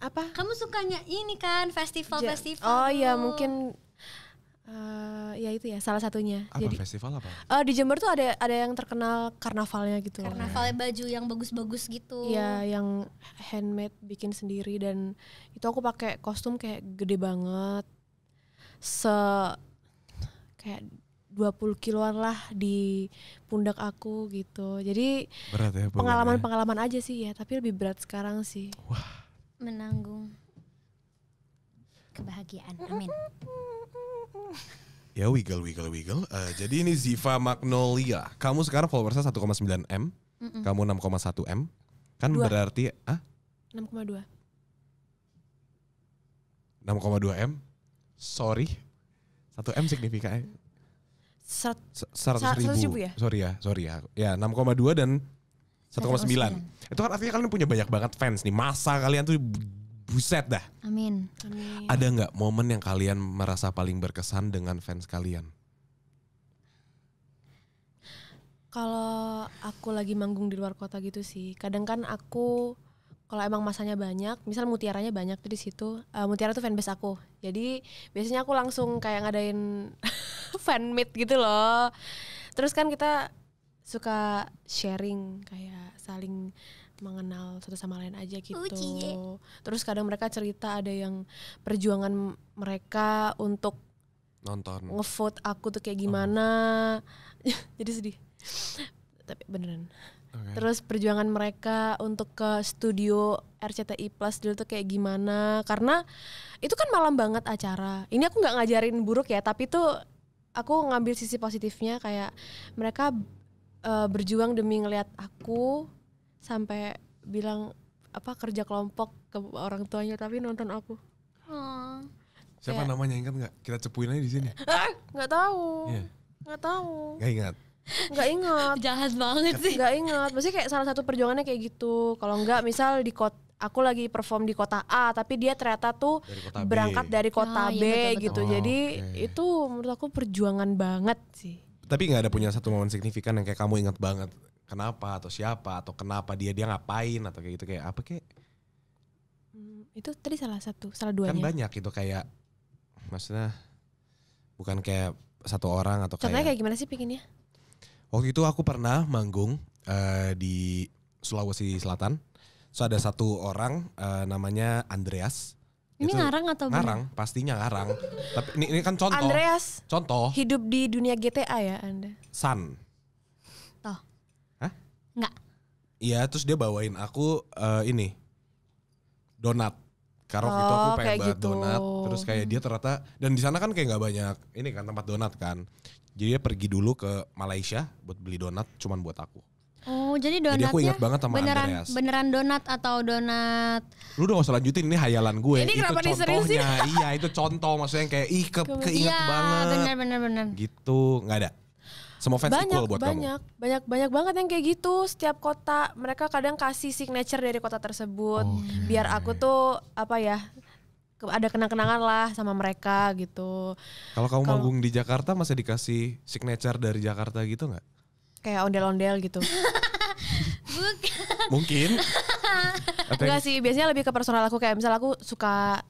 apa kamu sukanya ini kan festival festival oh ya mungkin Uh, ya itu ya salah satunya. Apa Jadi, festival apa? Uh, di Jember tuh ada ada yang terkenal karnavalnya gitu. Karnavalnya baju yang bagus-bagus gitu. Iya, yang handmade bikin sendiri dan itu aku pakai kostum kayak gede banget. Se kayak 20 kiloan lah di pundak aku gitu. Jadi ya ya. pengalaman-pengalaman ya. aja sih ya, tapi lebih berat sekarang sih. Wah. Menanggung kebahagiaan. Amin. Ya wiggle wiggle wiggle. Uh, jadi ini Ziva Magnolia. Kamu sekarang followersnya 1,9 m. Mm -mm. Kamu 6,1 m. Kan 2. berarti ah? 6,2. 6,2 m. Sorry. 1 m signifikan. 100 eh? ribu. ribu ya? Sorry ya, sorry ya. Ya 6,2 dan 1,9. Itu kan artinya kalian punya banyak banget fans nih. Masa kalian tuh buset dah. Amin. Amin. Ada nggak momen yang kalian merasa paling berkesan dengan fans kalian? Kalau aku lagi manggung di luar kota gitu sih, kadang kan aku kalau emang masanya banyak, misal mutiaranya banyak tuh di situ, uh, mutiara tuh fanbase aku. Jadi biasanya aku langsung kayak ngadain fan meet gitu loh. Terus kan kita suka sharing kayak saling mengenal satu sama lain aja gitu. Terus kadang mereka cerita ada yang perjuangan mereka untuk nonton ngevote aku tuh kayak oh. gimana. Oh. Jadi sedih. Tapi beneran. Okay. Terus perjuangan mereka untuk ke studio RCTI Plus dulu tuh kayak gimana? Karena itu kan malam banget acara. Ini aku nggak ngajarin buruk ya, tapi tuh aku ngambil sisi positifnya kayak mereka uh, berjuang demi ngeliat aku sampai bilang apa kerja kelompok ke orang tuanya tapi nonton aku. Hmm. Siapa ya. namanya ingat nggak? Kita cepuin aja di sini. Ah, nggak tahu. Iya. Nggak yeah. tahu. Nggak ingat. Nggak ingat. Jahat banget sih. Nggak ingat. Maksudnya kayak salah satu perjuangannya kayak gitu. Kalau nggak misal di kota aku lagi perform di kota A tapi dia ternyata tuh dari berangkat dari kota oh, B iya, betul, gitu. Oh, Jadi okay. itu menurut aku perjuangan banget sih. Tapi nggak ada punya satu momen signifikan yang kayak kamu ingat banget kenapa atau siapa atau kenapa dia dia ngapain atau kayak gitu kayak apa kayak hmm, itu tadi salah satu salah dua. kan banyak itu kayak maksudnya bukan kayak satu orang atau contohnya kayak, kayak gimana sih pikirnya? waktu itu aku pernah manggung uh, di Sulawesi Selatan so ada satu orang uh, namanya Andreas ini itu ngarang atau ngarang bener? pastinya ngarang tapi ini, ini kan contoh Andreas contoh hidup di dunia GTA ya anda San Enggak. Iya, terus dia bawain aku uh, ini donat. Karena waktu oh, itu aku oh, pengen banget gitu. donat, terus kayak dia ternyata dan di sana kan kayak nggak banyak ini kan tempat donat kan. Jadi dia pergi dulu ke Malaysia buat beli donat cuman buat aku. Oh, jadi donatnya jadi aku ingat banget sama beneran, Andreas. Beneran donat atau donat? Lu udah gak usah lanjutin, ini hayalan gue. Ini itu kenapa contohnya, iya itu contoh maksudnya kayak ih ke, keinget iya, banget. Iya, bener bener bener. Gitu, nggak ada. Semua fans banyak, equal buat banyak, kamu. Banyak, banyak banget yang kayak gitu. Setiap kota mereka kadang kasih signature dari kota tersebut. Okay. Biar aku tuh apa ya ada kenang-kenangan lah sama mereka gitu. Kalau kamu Kalo, manggung di Jakarta masih dikasih signature dari Jakarta gitu nggak? Kayak ondel-ondel gitu. Mungkin. Enggak sih, biasanya lebih ke personal aku kayak misal aku suka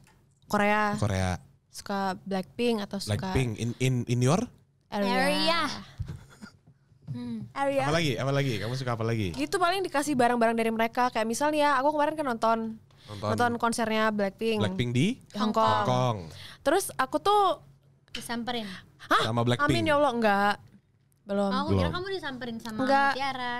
Korea. Korea. Suka Blackpink atau suka Blackpink in in in your area. Hmm. Area. Apa lagi? Apa lagi? Kamu suka apa lagi? Itu paling dikasih barang-barang dari mereka. Kayak misalnya aku kemarin kan nonton nonton, nonton konsernya Blackpink. Blackpink di Hongkong. Hong Kong. Terus aku tuh disamperin. Hah? Sama Blackpink. Amin ya Allah enggak. Belum. Oh, aku kira kamu disamperin sama enggak. Tiara.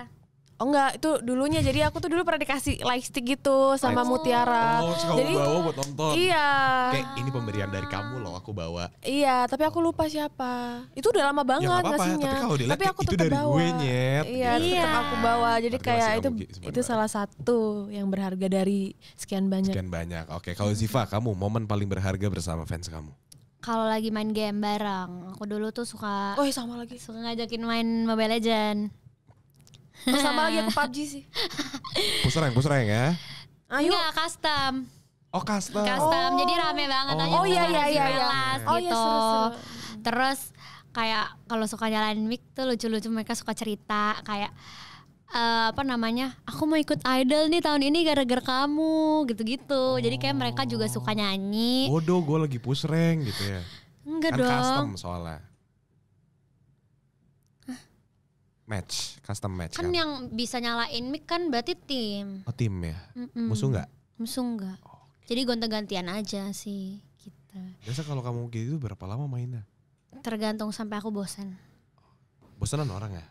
Oh enggak, itu dulunya. Jadi aku tuh dulu pernah dikasih stick gitu sama mutiara. Oh, kamu jadi, bawa buat nonton. Iya. Kayak ini pemberian dari kamu loh, aku bawa. Iya, tapi aku lupa siapa. Itu udah lama ya, banget ya, ngasihnya. Tapi tapi aku tetap dari bawa. gue nyet. Iya, iya. tetap aku bawa. Jadi kayak itu itu salah satu yang berharga dari sekian banyak. Sekian banyak. Oke, kalau Ziva, kamu momen paling berharga bersama fans kamu? kalau lagi main game bareng. Aku dulu tuh suka Oh, iya, sama lagi. Suka ngajakin main Mobile Legend. Terus sama lagi aku PUBG sih. Pusreng, pusreng ya. Ayo. Enggak, custom. Oh custom. Custom. Oh. Jadi rame banget oh. aja. Oh iya iya iya. iya. Oh, iya, gitu. Iya, seru, seru. Terus kayak kalau suka jalan mic tuh lucu-lucu mereka suka cerita kayak uh, apa namanya aku mau ikut idol nih tahun ini gara-gara kamu gitu-gitu oh. jadi kayak mereka juga suka nyanyi bodoh gue lagi pusreng gitu ya enggak kan dong custom soalnya match, custom match. Kan, kan yang bisa nyalain mic kan berarti tim. Oh tim ya, Mm-mm. musuh nggak? Musuh nggak. Oh, okay. Jadi gonta-gantian aja sih kita gitu. Biasa kalau kamu gitu berapa lama mainnya? Tergantung sampai aku bosan. Bosanan orang ya?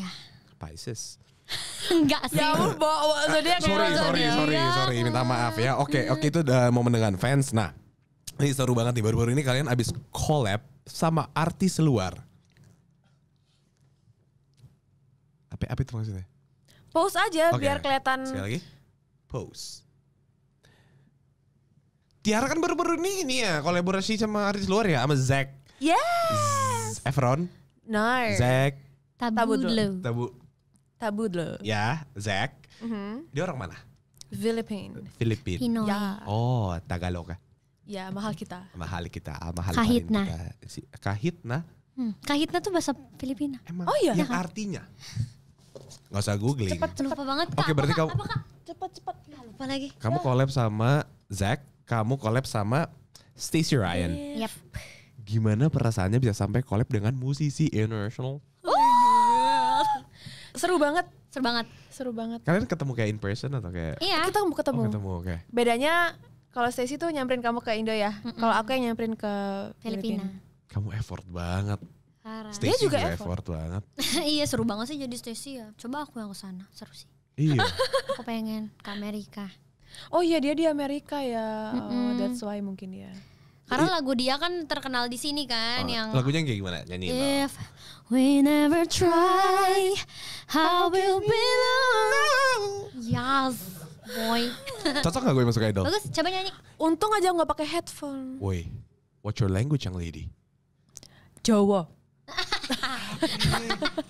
Iya. Pisces. Enggak sih. Ya bawa maksudnya sorry, sorry, iya, sorry, sorry, minta maaf ya. Oke, iya. oke itu udah momen dengan fans. Nah, ini seru banget nih baru-baru ini kalian abis collab sama artis luar. Apa, apa itu maksudnya? post aja okay. biar kelihatan. Sekali lagi. post Tiara kan baru-baru ini ini ya kolaborasi sama artis luar ya sama Zack. Yes. Efron. No. Zack. Tabu dulu. Tabu. Tabu dulu. Ya, Zack. Mm -hmm. Dia orang mana? Filipin. Filipina Pinoy. Ya. Oh, Tagalog ya. Ya, mahal kita. Mahal kita, ah, mahal Kahitna. Kita. Kahitna. Hmm. Kahitna tuh bahasa Filipina. Emang oh iya. Yang ya kan? artinya Gak usah googling. Cepat, cepat. Lupa banget. Oke, berarti kamu Cepat, cepat. lupa lagi. Kamu collab sama Zack, kamu collab sama Stacy Ryan. Yep. Gimana perasaannya bisa sampai collab dengan musisi international? seru banget, seru banget, seru banget. Kalian ketemu kayak in person atau kayak? Iya, kita ketemu ketemu. Oh, ketemu, Okay. Bedanya kalau Stacy tuh nyamperin kamu ke Indo ya, mm -mm. kalau aku yang nyamperin ke Filipina. Filipina. Kamu effort banget. Parah. Stacey dia juga, effort. effort banget. iya seru banget sih jadi Stacy ya. Coba aku yang ke sana, seru sih. Iya. aku pengen ke Amerika. Oh iya dia di Amerika ya. Mm -mm. that's why mungkin ya. Karena iya. lagu dia kan terkenal di sini kan oh, yang Lagunya kayak gimana? Nyanyi If we never try I will be Yes boy Cocok gak gue masuk idol? Bagus, coba nyanyi Untung aja nggak pakai headphone Woi, what's your language young lady? Jawa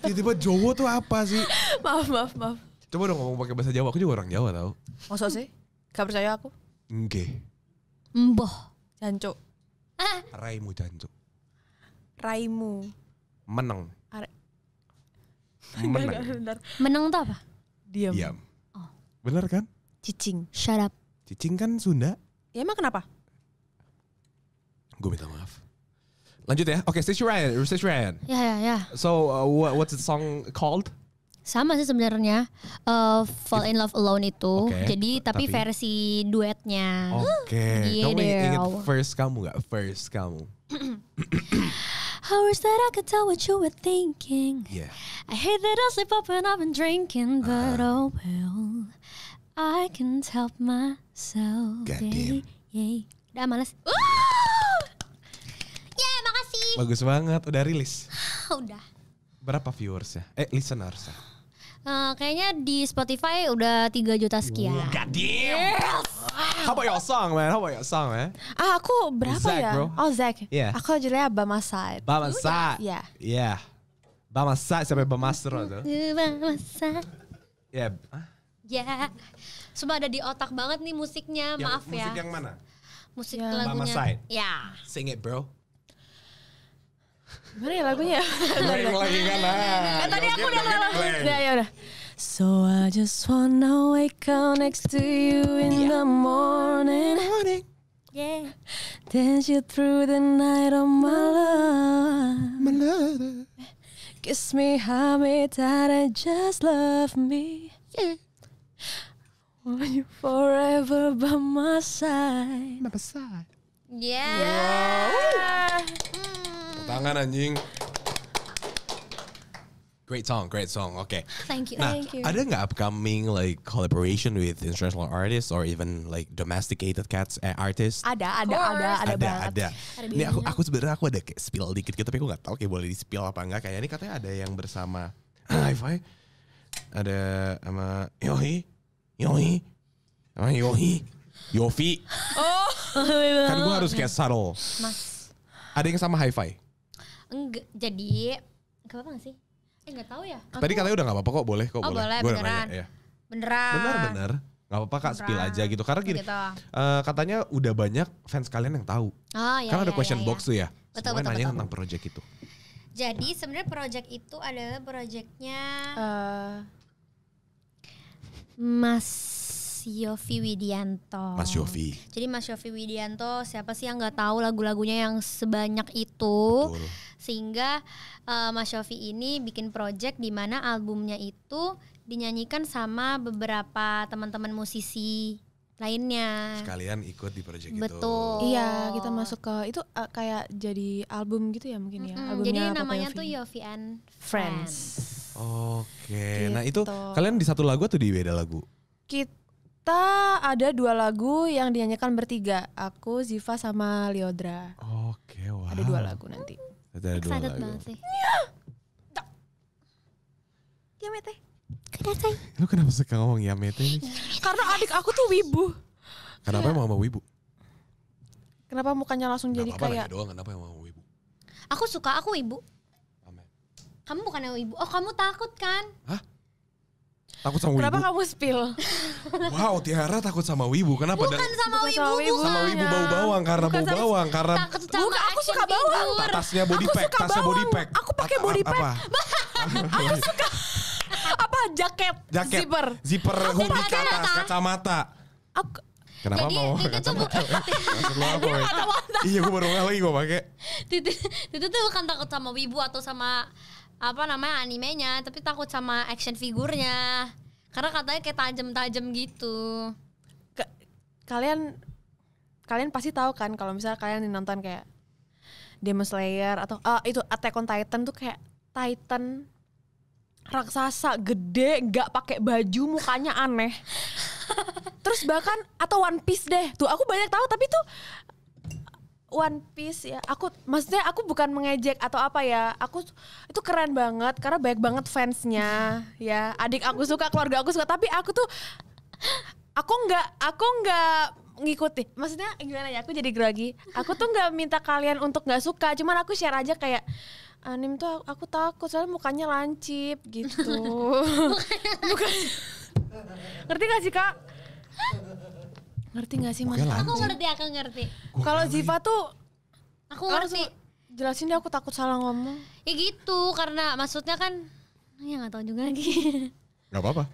Tiba-tiba Jawa tuh apa sih? maaf, maaf, maaf. Coba dong ngomong pakai bahasa Jawa. Aku juga orang Jawa tau. Masa sih? Gak percaya aku? Enggak. Mbah. Janco. Raimu janco. Raimu. Meneng. Are... Meneng. Meneng tuh apa? Diam. Diam. Oh. Bener kan? Cicing. Shut up. Cicing kan Sunda. Ya emang kenapa? Gue minta maaf. Lanjut ya. Oke, okay, Stitch Ryan, Stitch Ryan. Ya, yeah, ya, yeah, ya. Yeah. So, uh, what, what's the song called? Sama sih sebenarnya. Uh, Fall in Love Alone itu. Okay. Jadi tapi, tapi versi duetnya. Oke. Okay. Gitu. Kamu ingat first kamu gak? First kamu. is that I could tell what you were thinking. Yeah. I hate that I sleep up and I've been drinking, ah. but uh. oh well. I can't help myself. Gak damn. Yeah. Udah males. Uh! Bagus banget, udah rilis. udah. Berapa viewers ya? Eh, listeners ya? Uh, kayaknya di Spotify udah 3 juta sekian. God damn. Yes. How about your song, man? How about your song, man? Ah, aku berapa Zach, ya? Bro. Oh, Zack. Yeah. Aku judulnya Bama Side. Bama Ya. Yeah. Yeah. Bama Side sampai Bama Side. Bama Side. Yeah. Ya. Yeah. Sumpah ada di otak banget nih musiknya, maaf ya. Musik yang mana? Musik yeah. lagunya. Bama Yeah. Sing it, bro. Mana ya lagunya? Balik lagi kan nah. tadi aku udah lalu. Ya ya udah. So I just wanna wake up next to you in the morning. Morning. Yeah. Dance you through the night on my love. My love. Kiss me, hug me tight and just love me. Yeah. Want you forever by my side. By my side. Yeah. Wow tangan anjing. Great song, great song. Oke. Okay. Thank you. Nah, Thank you. ada nggak upcoming like collaboration with international artists or even like domesticated cats eh, artists? Ada, ada, ada, ada, ada banget. Ada. ada ini aku, aku sebenarnya aku ada kayak spill dikit, gitu, tapi aku nggak tahu kayak boleh di spill apa nggak? Kayaknya ini katanya ada yang bersama hi ada sama Yohi, Yohi, sama Yohi, Yofi. Oh, kan gue harus kayak subtle. Mas. Ada yang sama Hi-Fi? enggak jadi enggak apa-apa sih? Eh enggak tahu ya. Tadi katanya udah enggak apa-apa kok, boleh kok, oh, boleh. boleh beneran. Nanya, ya. Beneran. Bener bener. Gak apa-apa kak, spill aja gitu. Karena gini, gitu. Uh, katanya udah banyak fans kalian yang tahu. Oh, iya, Karena iya, ada question iya, box iya. tuh ya. Betul, Semua betul, nanya tentang project itu. Jadi sebenarnya project itu adalah projectnya uh, Mas Yofi Widianto. Mas Yofi. Jadi Mas Yofi Widianto, siapa sih yang nggak tahu lagu-lagunya yang sebanyak itu? Betul sehingga uh, Mas Shofi ini bikin project di mana albumnya itu dinyanyikan sama beberapa teman-teman musisi lainnya. Sekalian ikut di project Betul. itu. Betul. Iya, kita masuk ke itu uh, kayak jadi album gitu ya mungkin ya. Mm -hmm. Albumnya jadi namanya Yofi? tuh Yofi and Friends. Oke. Gitu. Nah, itu kalian di satu lagu atau di beda lagu? Kita ada dua lagu yang dinyanyikan bertiga, aku, Ziva sama Leodra. Oke, wah. wow. Ada dua lagu nanti excited ada dua lagu. banget sih. Yamete. Iya, kenapa? Lu kenapa suka ngomong Yamete? Karena adik aku tuh wibu. Kenapa iya. emang mau wibu? Kenapa mukanya langsung kenapa jadi kayak doang kenapa emang mau wibu? Aku suka, aku ibu. Kamu bukan ibu. Oh, kamu takut kan? Hah? Takut sama wibu. Kenapa kamu spill? Wow, Tiara takut sama wibu. Kenapa? Bukan sama, sama wibu, sama wibu, Sama wibu bau bawang karena bau bawang karena takut sama bukan, aku suka bawang. Tasnya body pack, tasnya body pack. Aku pakai body pack. Aku suka apa jaket, jaket zipper zipper hoodie ke atas kacamata aku Kenapa Jadi, mau Titit tuh bukan Iya gue baru ngalih gue pakai. Titit, Titit tuh bukan takut sama wibu atau sama apa namanya animenya tapi takut sama action figurnya karena katanya kayak tajam-tajam gitu Ke, kalian kalian pasti tahu kan kalau misalnya kalian nonton kayak Demon Slayer atau uh, itu Attack on Titan tuh kayak Titan raksasa gede nggak pakai baju mukanya aneh terus bahkan atau One Piece deh tuh aku banyak tahu tapi tuh One Piece ya. Aku maksudnya aku bukan mengejek atau apa ya. Aku itu keren banget karena banyak banget fansnya ya. Adik aku suka, keluarga aku suka, tapi aku tuh aku nggak aku nggak ngikuti. Maksudnya gimana ya? Aku jadi grogi. Aku tuh nggak minta kalian untuk nggak suka, cuman aku share aja kayak anim ah, tuh aku, aku takut soalnya mukanya lancip gitu. Bukan. Ngerti gak sih, Kak? Ngerti gak sih maksudnya? Aku ngerti, aku ngerti. Kalau Ziva tuh aku ngerti. Jelasin deh aku takut salah ngomong. Ya gitu, karena maksudnya kan ya gak tahu juga lagi. Gak apa-apa.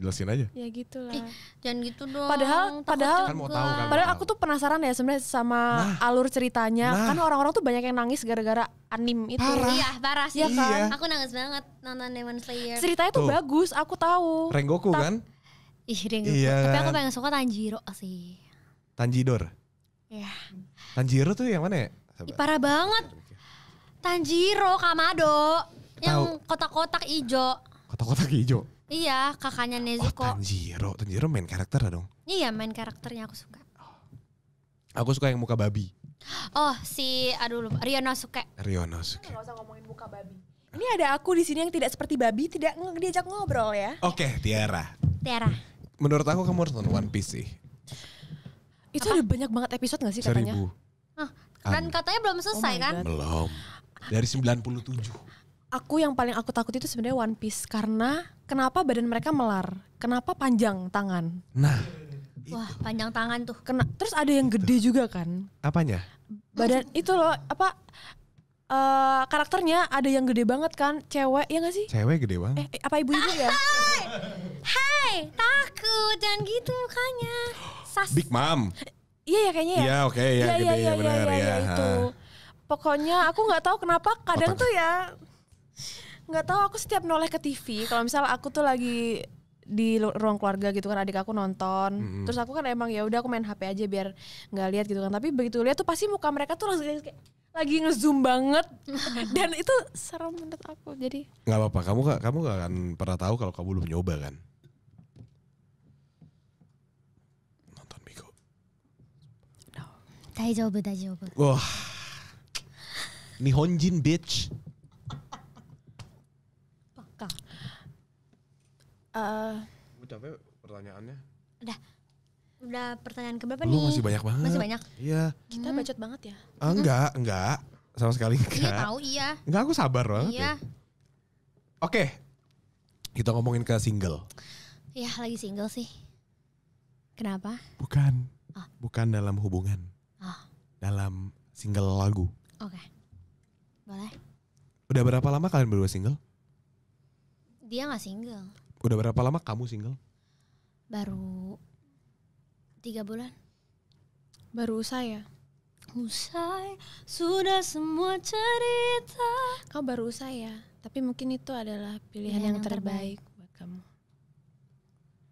Jelasin aja. Ya gitu lah. Eh, jangan gitu dong. Padahal padahal kan mau tahu, kan padahal aku tuh penasaran ya sebenarnya sama nah, alur ceritanya. Nah. Kan orang-orang tuh banyak yang nangis gara-gara anim itu. Parah. Iya, parah sih. Iya. Kan? Iya. Aku nangis banget nonton Demon Slayer. Ceritanya tuh, tuh bagus, aku tahu. Rengoku Ta kan? Ih, dia iya. Tapi aku pengen suka Tanjiro sih. Tanjidor. Iya. Tanjiro tuh yang mana ya? Ih, parah banget. Tanjiro Kamado yang kotak-kotak ijo. Kotak-kotak ijo. Iya, kakaknya oh, Nezuko. Oh, Tanjiro. Tanjiro main karakter dong. Iya, main karakternya aku suka. Aku suka yang muka babi. Oh, si aduh lupa, Riono suka. Enggak usah ngomongin muka babi. Ini ada aku di sini yang tidak seperti babi, tidak diajak ngobrol ya. Oke, okay, Tiara. Tiara menurut aku kamu harus nonton One Piece sih. Itu ada banyak banget episode gak sih katanya? Seribu. Hah, dan katanya belum oh selesai oh kan? Belum. Dari 97 aku yang paling aku takut itu sebenarnya One Piece karena kenapa badan mereka melar? Kenapa panjang tangan? Nah, itu. wah panjang tangan tuh. Kena, terus ada yang itu. gede gitu. juga kan? Apanya? Badan itu loh apa? Uh, karakternya ada yang gede banget kan, cewek ya gak sih? Cewek gede banget. Eh, eh, apa ibu-ibu ya? Hai, hai, takut jangan gitu mukanya Sas. Big Mom iya ya kayaknya ya iya oke okay, ya, ya gede ya, ya, ya benar ya, ya, ya, ya itu pokoknya aku nggak tahu kenapa kadang Otak. tuh ya nggak tahu aku setiap noleh ke TV kalau misal aku tuh lagi di ruang keluarga gitu kan adik aku nonton mm -hmm. terus aku kan emang ya udah aku main HP aja biar nggak lihat gitu kan tapi begitu lihat tuh pasti muka mereka tuh langsung kayak lagi ngezoom banget dan itu serem menurut aku jadi nggak apa-apa kamu gak kamu gak akan pernah tahu kalau kamu belum nyoba kan 大丈夫大丈夫わ日本人ビッチバカ eh Lu capek pertanyaannya? udah udah pertanyaan keberapa nih masih banyak banget. masih banyak Iya. Kita hmm. bacot banget ya. Ah, hmm. enggak, enggak. Sama sekali iya enggak. tahu iya Enggak, aku sabar banget. iya ya. Oke. Kita ngomongin ke single. ya lagi single sih kenapa Bukan. Ah. Bukan dalam hubungan dalam single lagu. Oke. Boleh. Udah berapa lama kalian berdua single? Dia gak single. Udah berapa lama kamu single? Baru tiga bulan. Baru usai ya? Usai sudah semua cerita. Kau baru usai ya, tapi mungkin itu adalah pilihan yang, yang terbaik, terbaik buat kamu.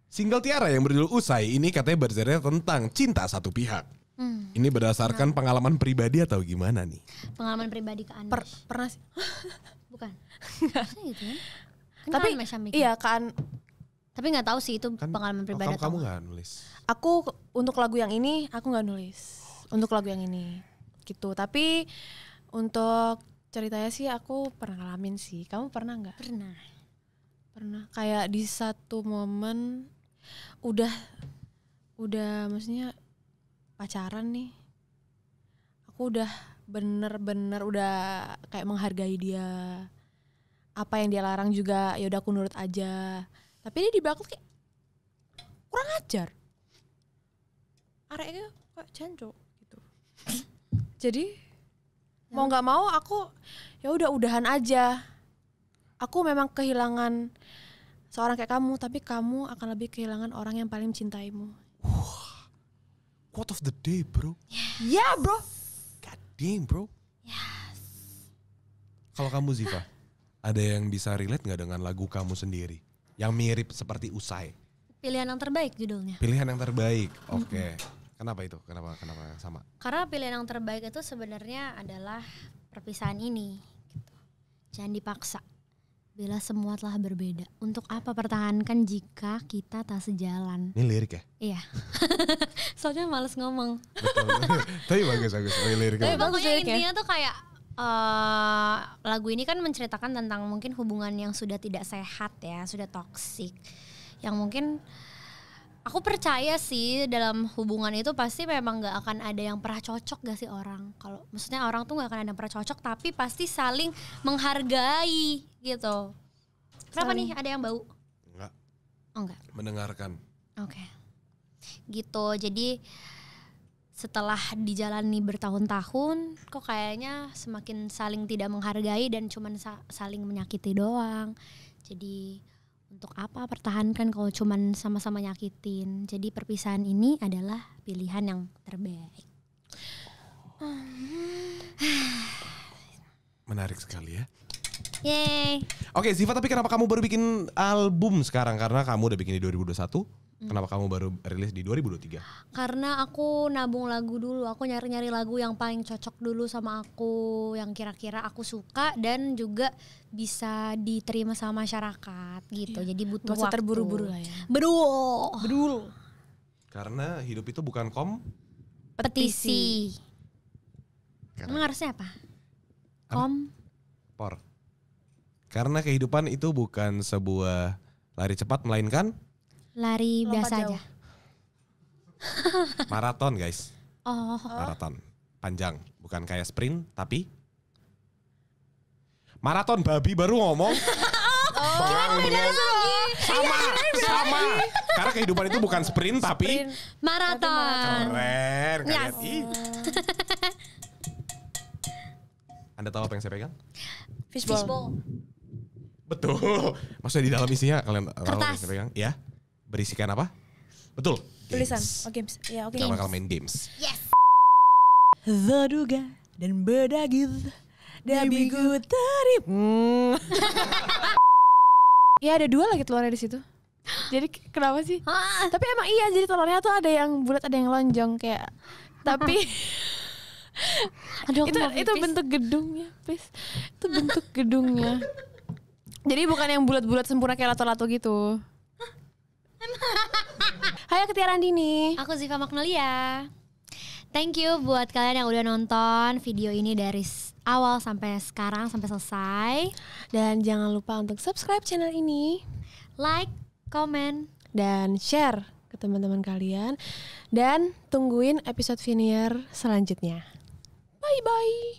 Single Tiara yang berjudul Usai ini katanya bercerita tentang cinta satu pihak. Hmm. Ini berdasarkan nah. pengalaman pribadi atau gimana nih? Pengalaman pribadi ke Anish. Per pernah sih. Bukan. gitu ya. kan Tapi iya kan Tapi nggak tahu sih itu kan, pengalaman pribadi. Kamu, kamu nggak nulis? Aku untuk lagu yang ini aku nggak nulis. Untuk lagu yang ini gitu. Tapi untuk ceritanya sih aku pernah ngalamin sih. Kamu pernah nggak? Pernah. Pernah. Kayak di satu momen udah udah maksudnya pacaran nih aku udah bener-bener udah kayak menghargai dia apa yang dia larang juga ya udah aku nurut aja tapi dia belakang kayak kurang ajar areknya kayak jancok gitu jadi ya. mau nggak mau aku ya udah udahan aja aku memang kehilangan seorang kayak kamu tapi kamu akan lebih kehilangan orang yang paling mencintaimu quote of the day, bro. Yes. Ya, yeah, bro. God damn, bro. Yes. Kalau kamu Ziva, ada yang bisa relate nggak dengan lagu kamu sendiri yang mirip seperti Usai? Pilihan yang terbaik judulnya. Pilihan yang terbaik. Oke. Okay. Mm -hmm. Kenapa itu? Kenapa kenapa sama? Karena pilihan yang terbaik itu sebenarnya adalah perpisahan ini gitu. Jangan dipaksa. Bila semua telah berbeda, untuk apa pertahankan jika kita tak sejalan? Ini lirik ya? Iya. Soalnya males ngomong. Tapi bagus bagus. Tapi lirik. Tapi bagus lirik intinya tuh kayak uh, lagu ini kan menceritakan tentang mungkin hubungan yang sudah tidak sehat ya, sudah toksik. Yang mungkin aku percaya sih dalam hubungan itu pasti memang nggak akan ada yang pernah cocok gak sih orang kalau maksudnya orang tuh nggak akan ada yang pernah cocok tapi pasti saling menghargai gitu kenapa saling. nih ada yang bau enggak oh, enggak mendengarkan oke okay. gitu jadi setelah dijalani bertahun-tahun kok kayaknya semakin saling tidak menghargai dan cuman saling menyakiti doang jadi untuk apa pertahankan kalau cuman sama-sama nyakitin. Jadi perpisahan ini adalah pilihan yang terbaik. Menarik sekali ya. Yeay. Oke, Ziva tapi kenapa kamu baru bikin album sekarang? Karena kamu udah bikin di 2021, Mm. Kenapa kamu baru rilis di 2023? Karena aku nabung lagu dulu, aku nyari-nyari lagu yang paling cocok dulu sama aku, yang kira-kira aku suka dan juga bisa diterima sama masyarakat gitu. Iya. Jadi butuh Masa waktu. terburu-buru lah ya. Bedul. Bedul. Karena hidup itu bukan kom petisi. petisi. Emang harusnya apa? Kom por. Karena kehidupan itu bukan sebuah lari cepat melainkan Lari Lompat biasa jauh. aja. Maraton guys. Oh. Maraton panjang, bukan kayak sprint tapi maraton babi baru ngomong. Oh, beda lagi. Sama, iya, iya, iya, sama. Karena kehidupan itu bukan sprint, sprint. tapi maraton. Keren, kalian. Yes. Anda tahu apa yang saya pegang? Fishbowl. Fishbowl. Betul. Maksudnya di dalam isinya kalian tahu apa yang saya pegang? Ya berisikan apa? Betul. Tulisan. Oh games. Ya oke. Okay. Kita bakal main games. Yes. the duga dan bedagil. Dabigu tarif. Hmm. ya ada dua lagi telurnya di situ. Jadi kenapa sih? Ah. Tapi emang iya jadi telurnya tuh ada yang bulat ada yang lonjong kayak. Tapi Aduh, itu itu bentuk gedungnya, pis. Itu bentuk gedungnya. Jadi bukan yang bulat-bulat sempurna kayak lato-lato gitu. Hai aku Tiara Andini Aku Ziva Magnolia Thank you buat kalian yang udah nonton video ini dari awal sampai sekarang sampai selesai Dan jangan lupa untuk subscribe channel ini Like, comment, dan share ke teman-teman kalian Dan tungguin episode Vinier selanjutnya Bye-bye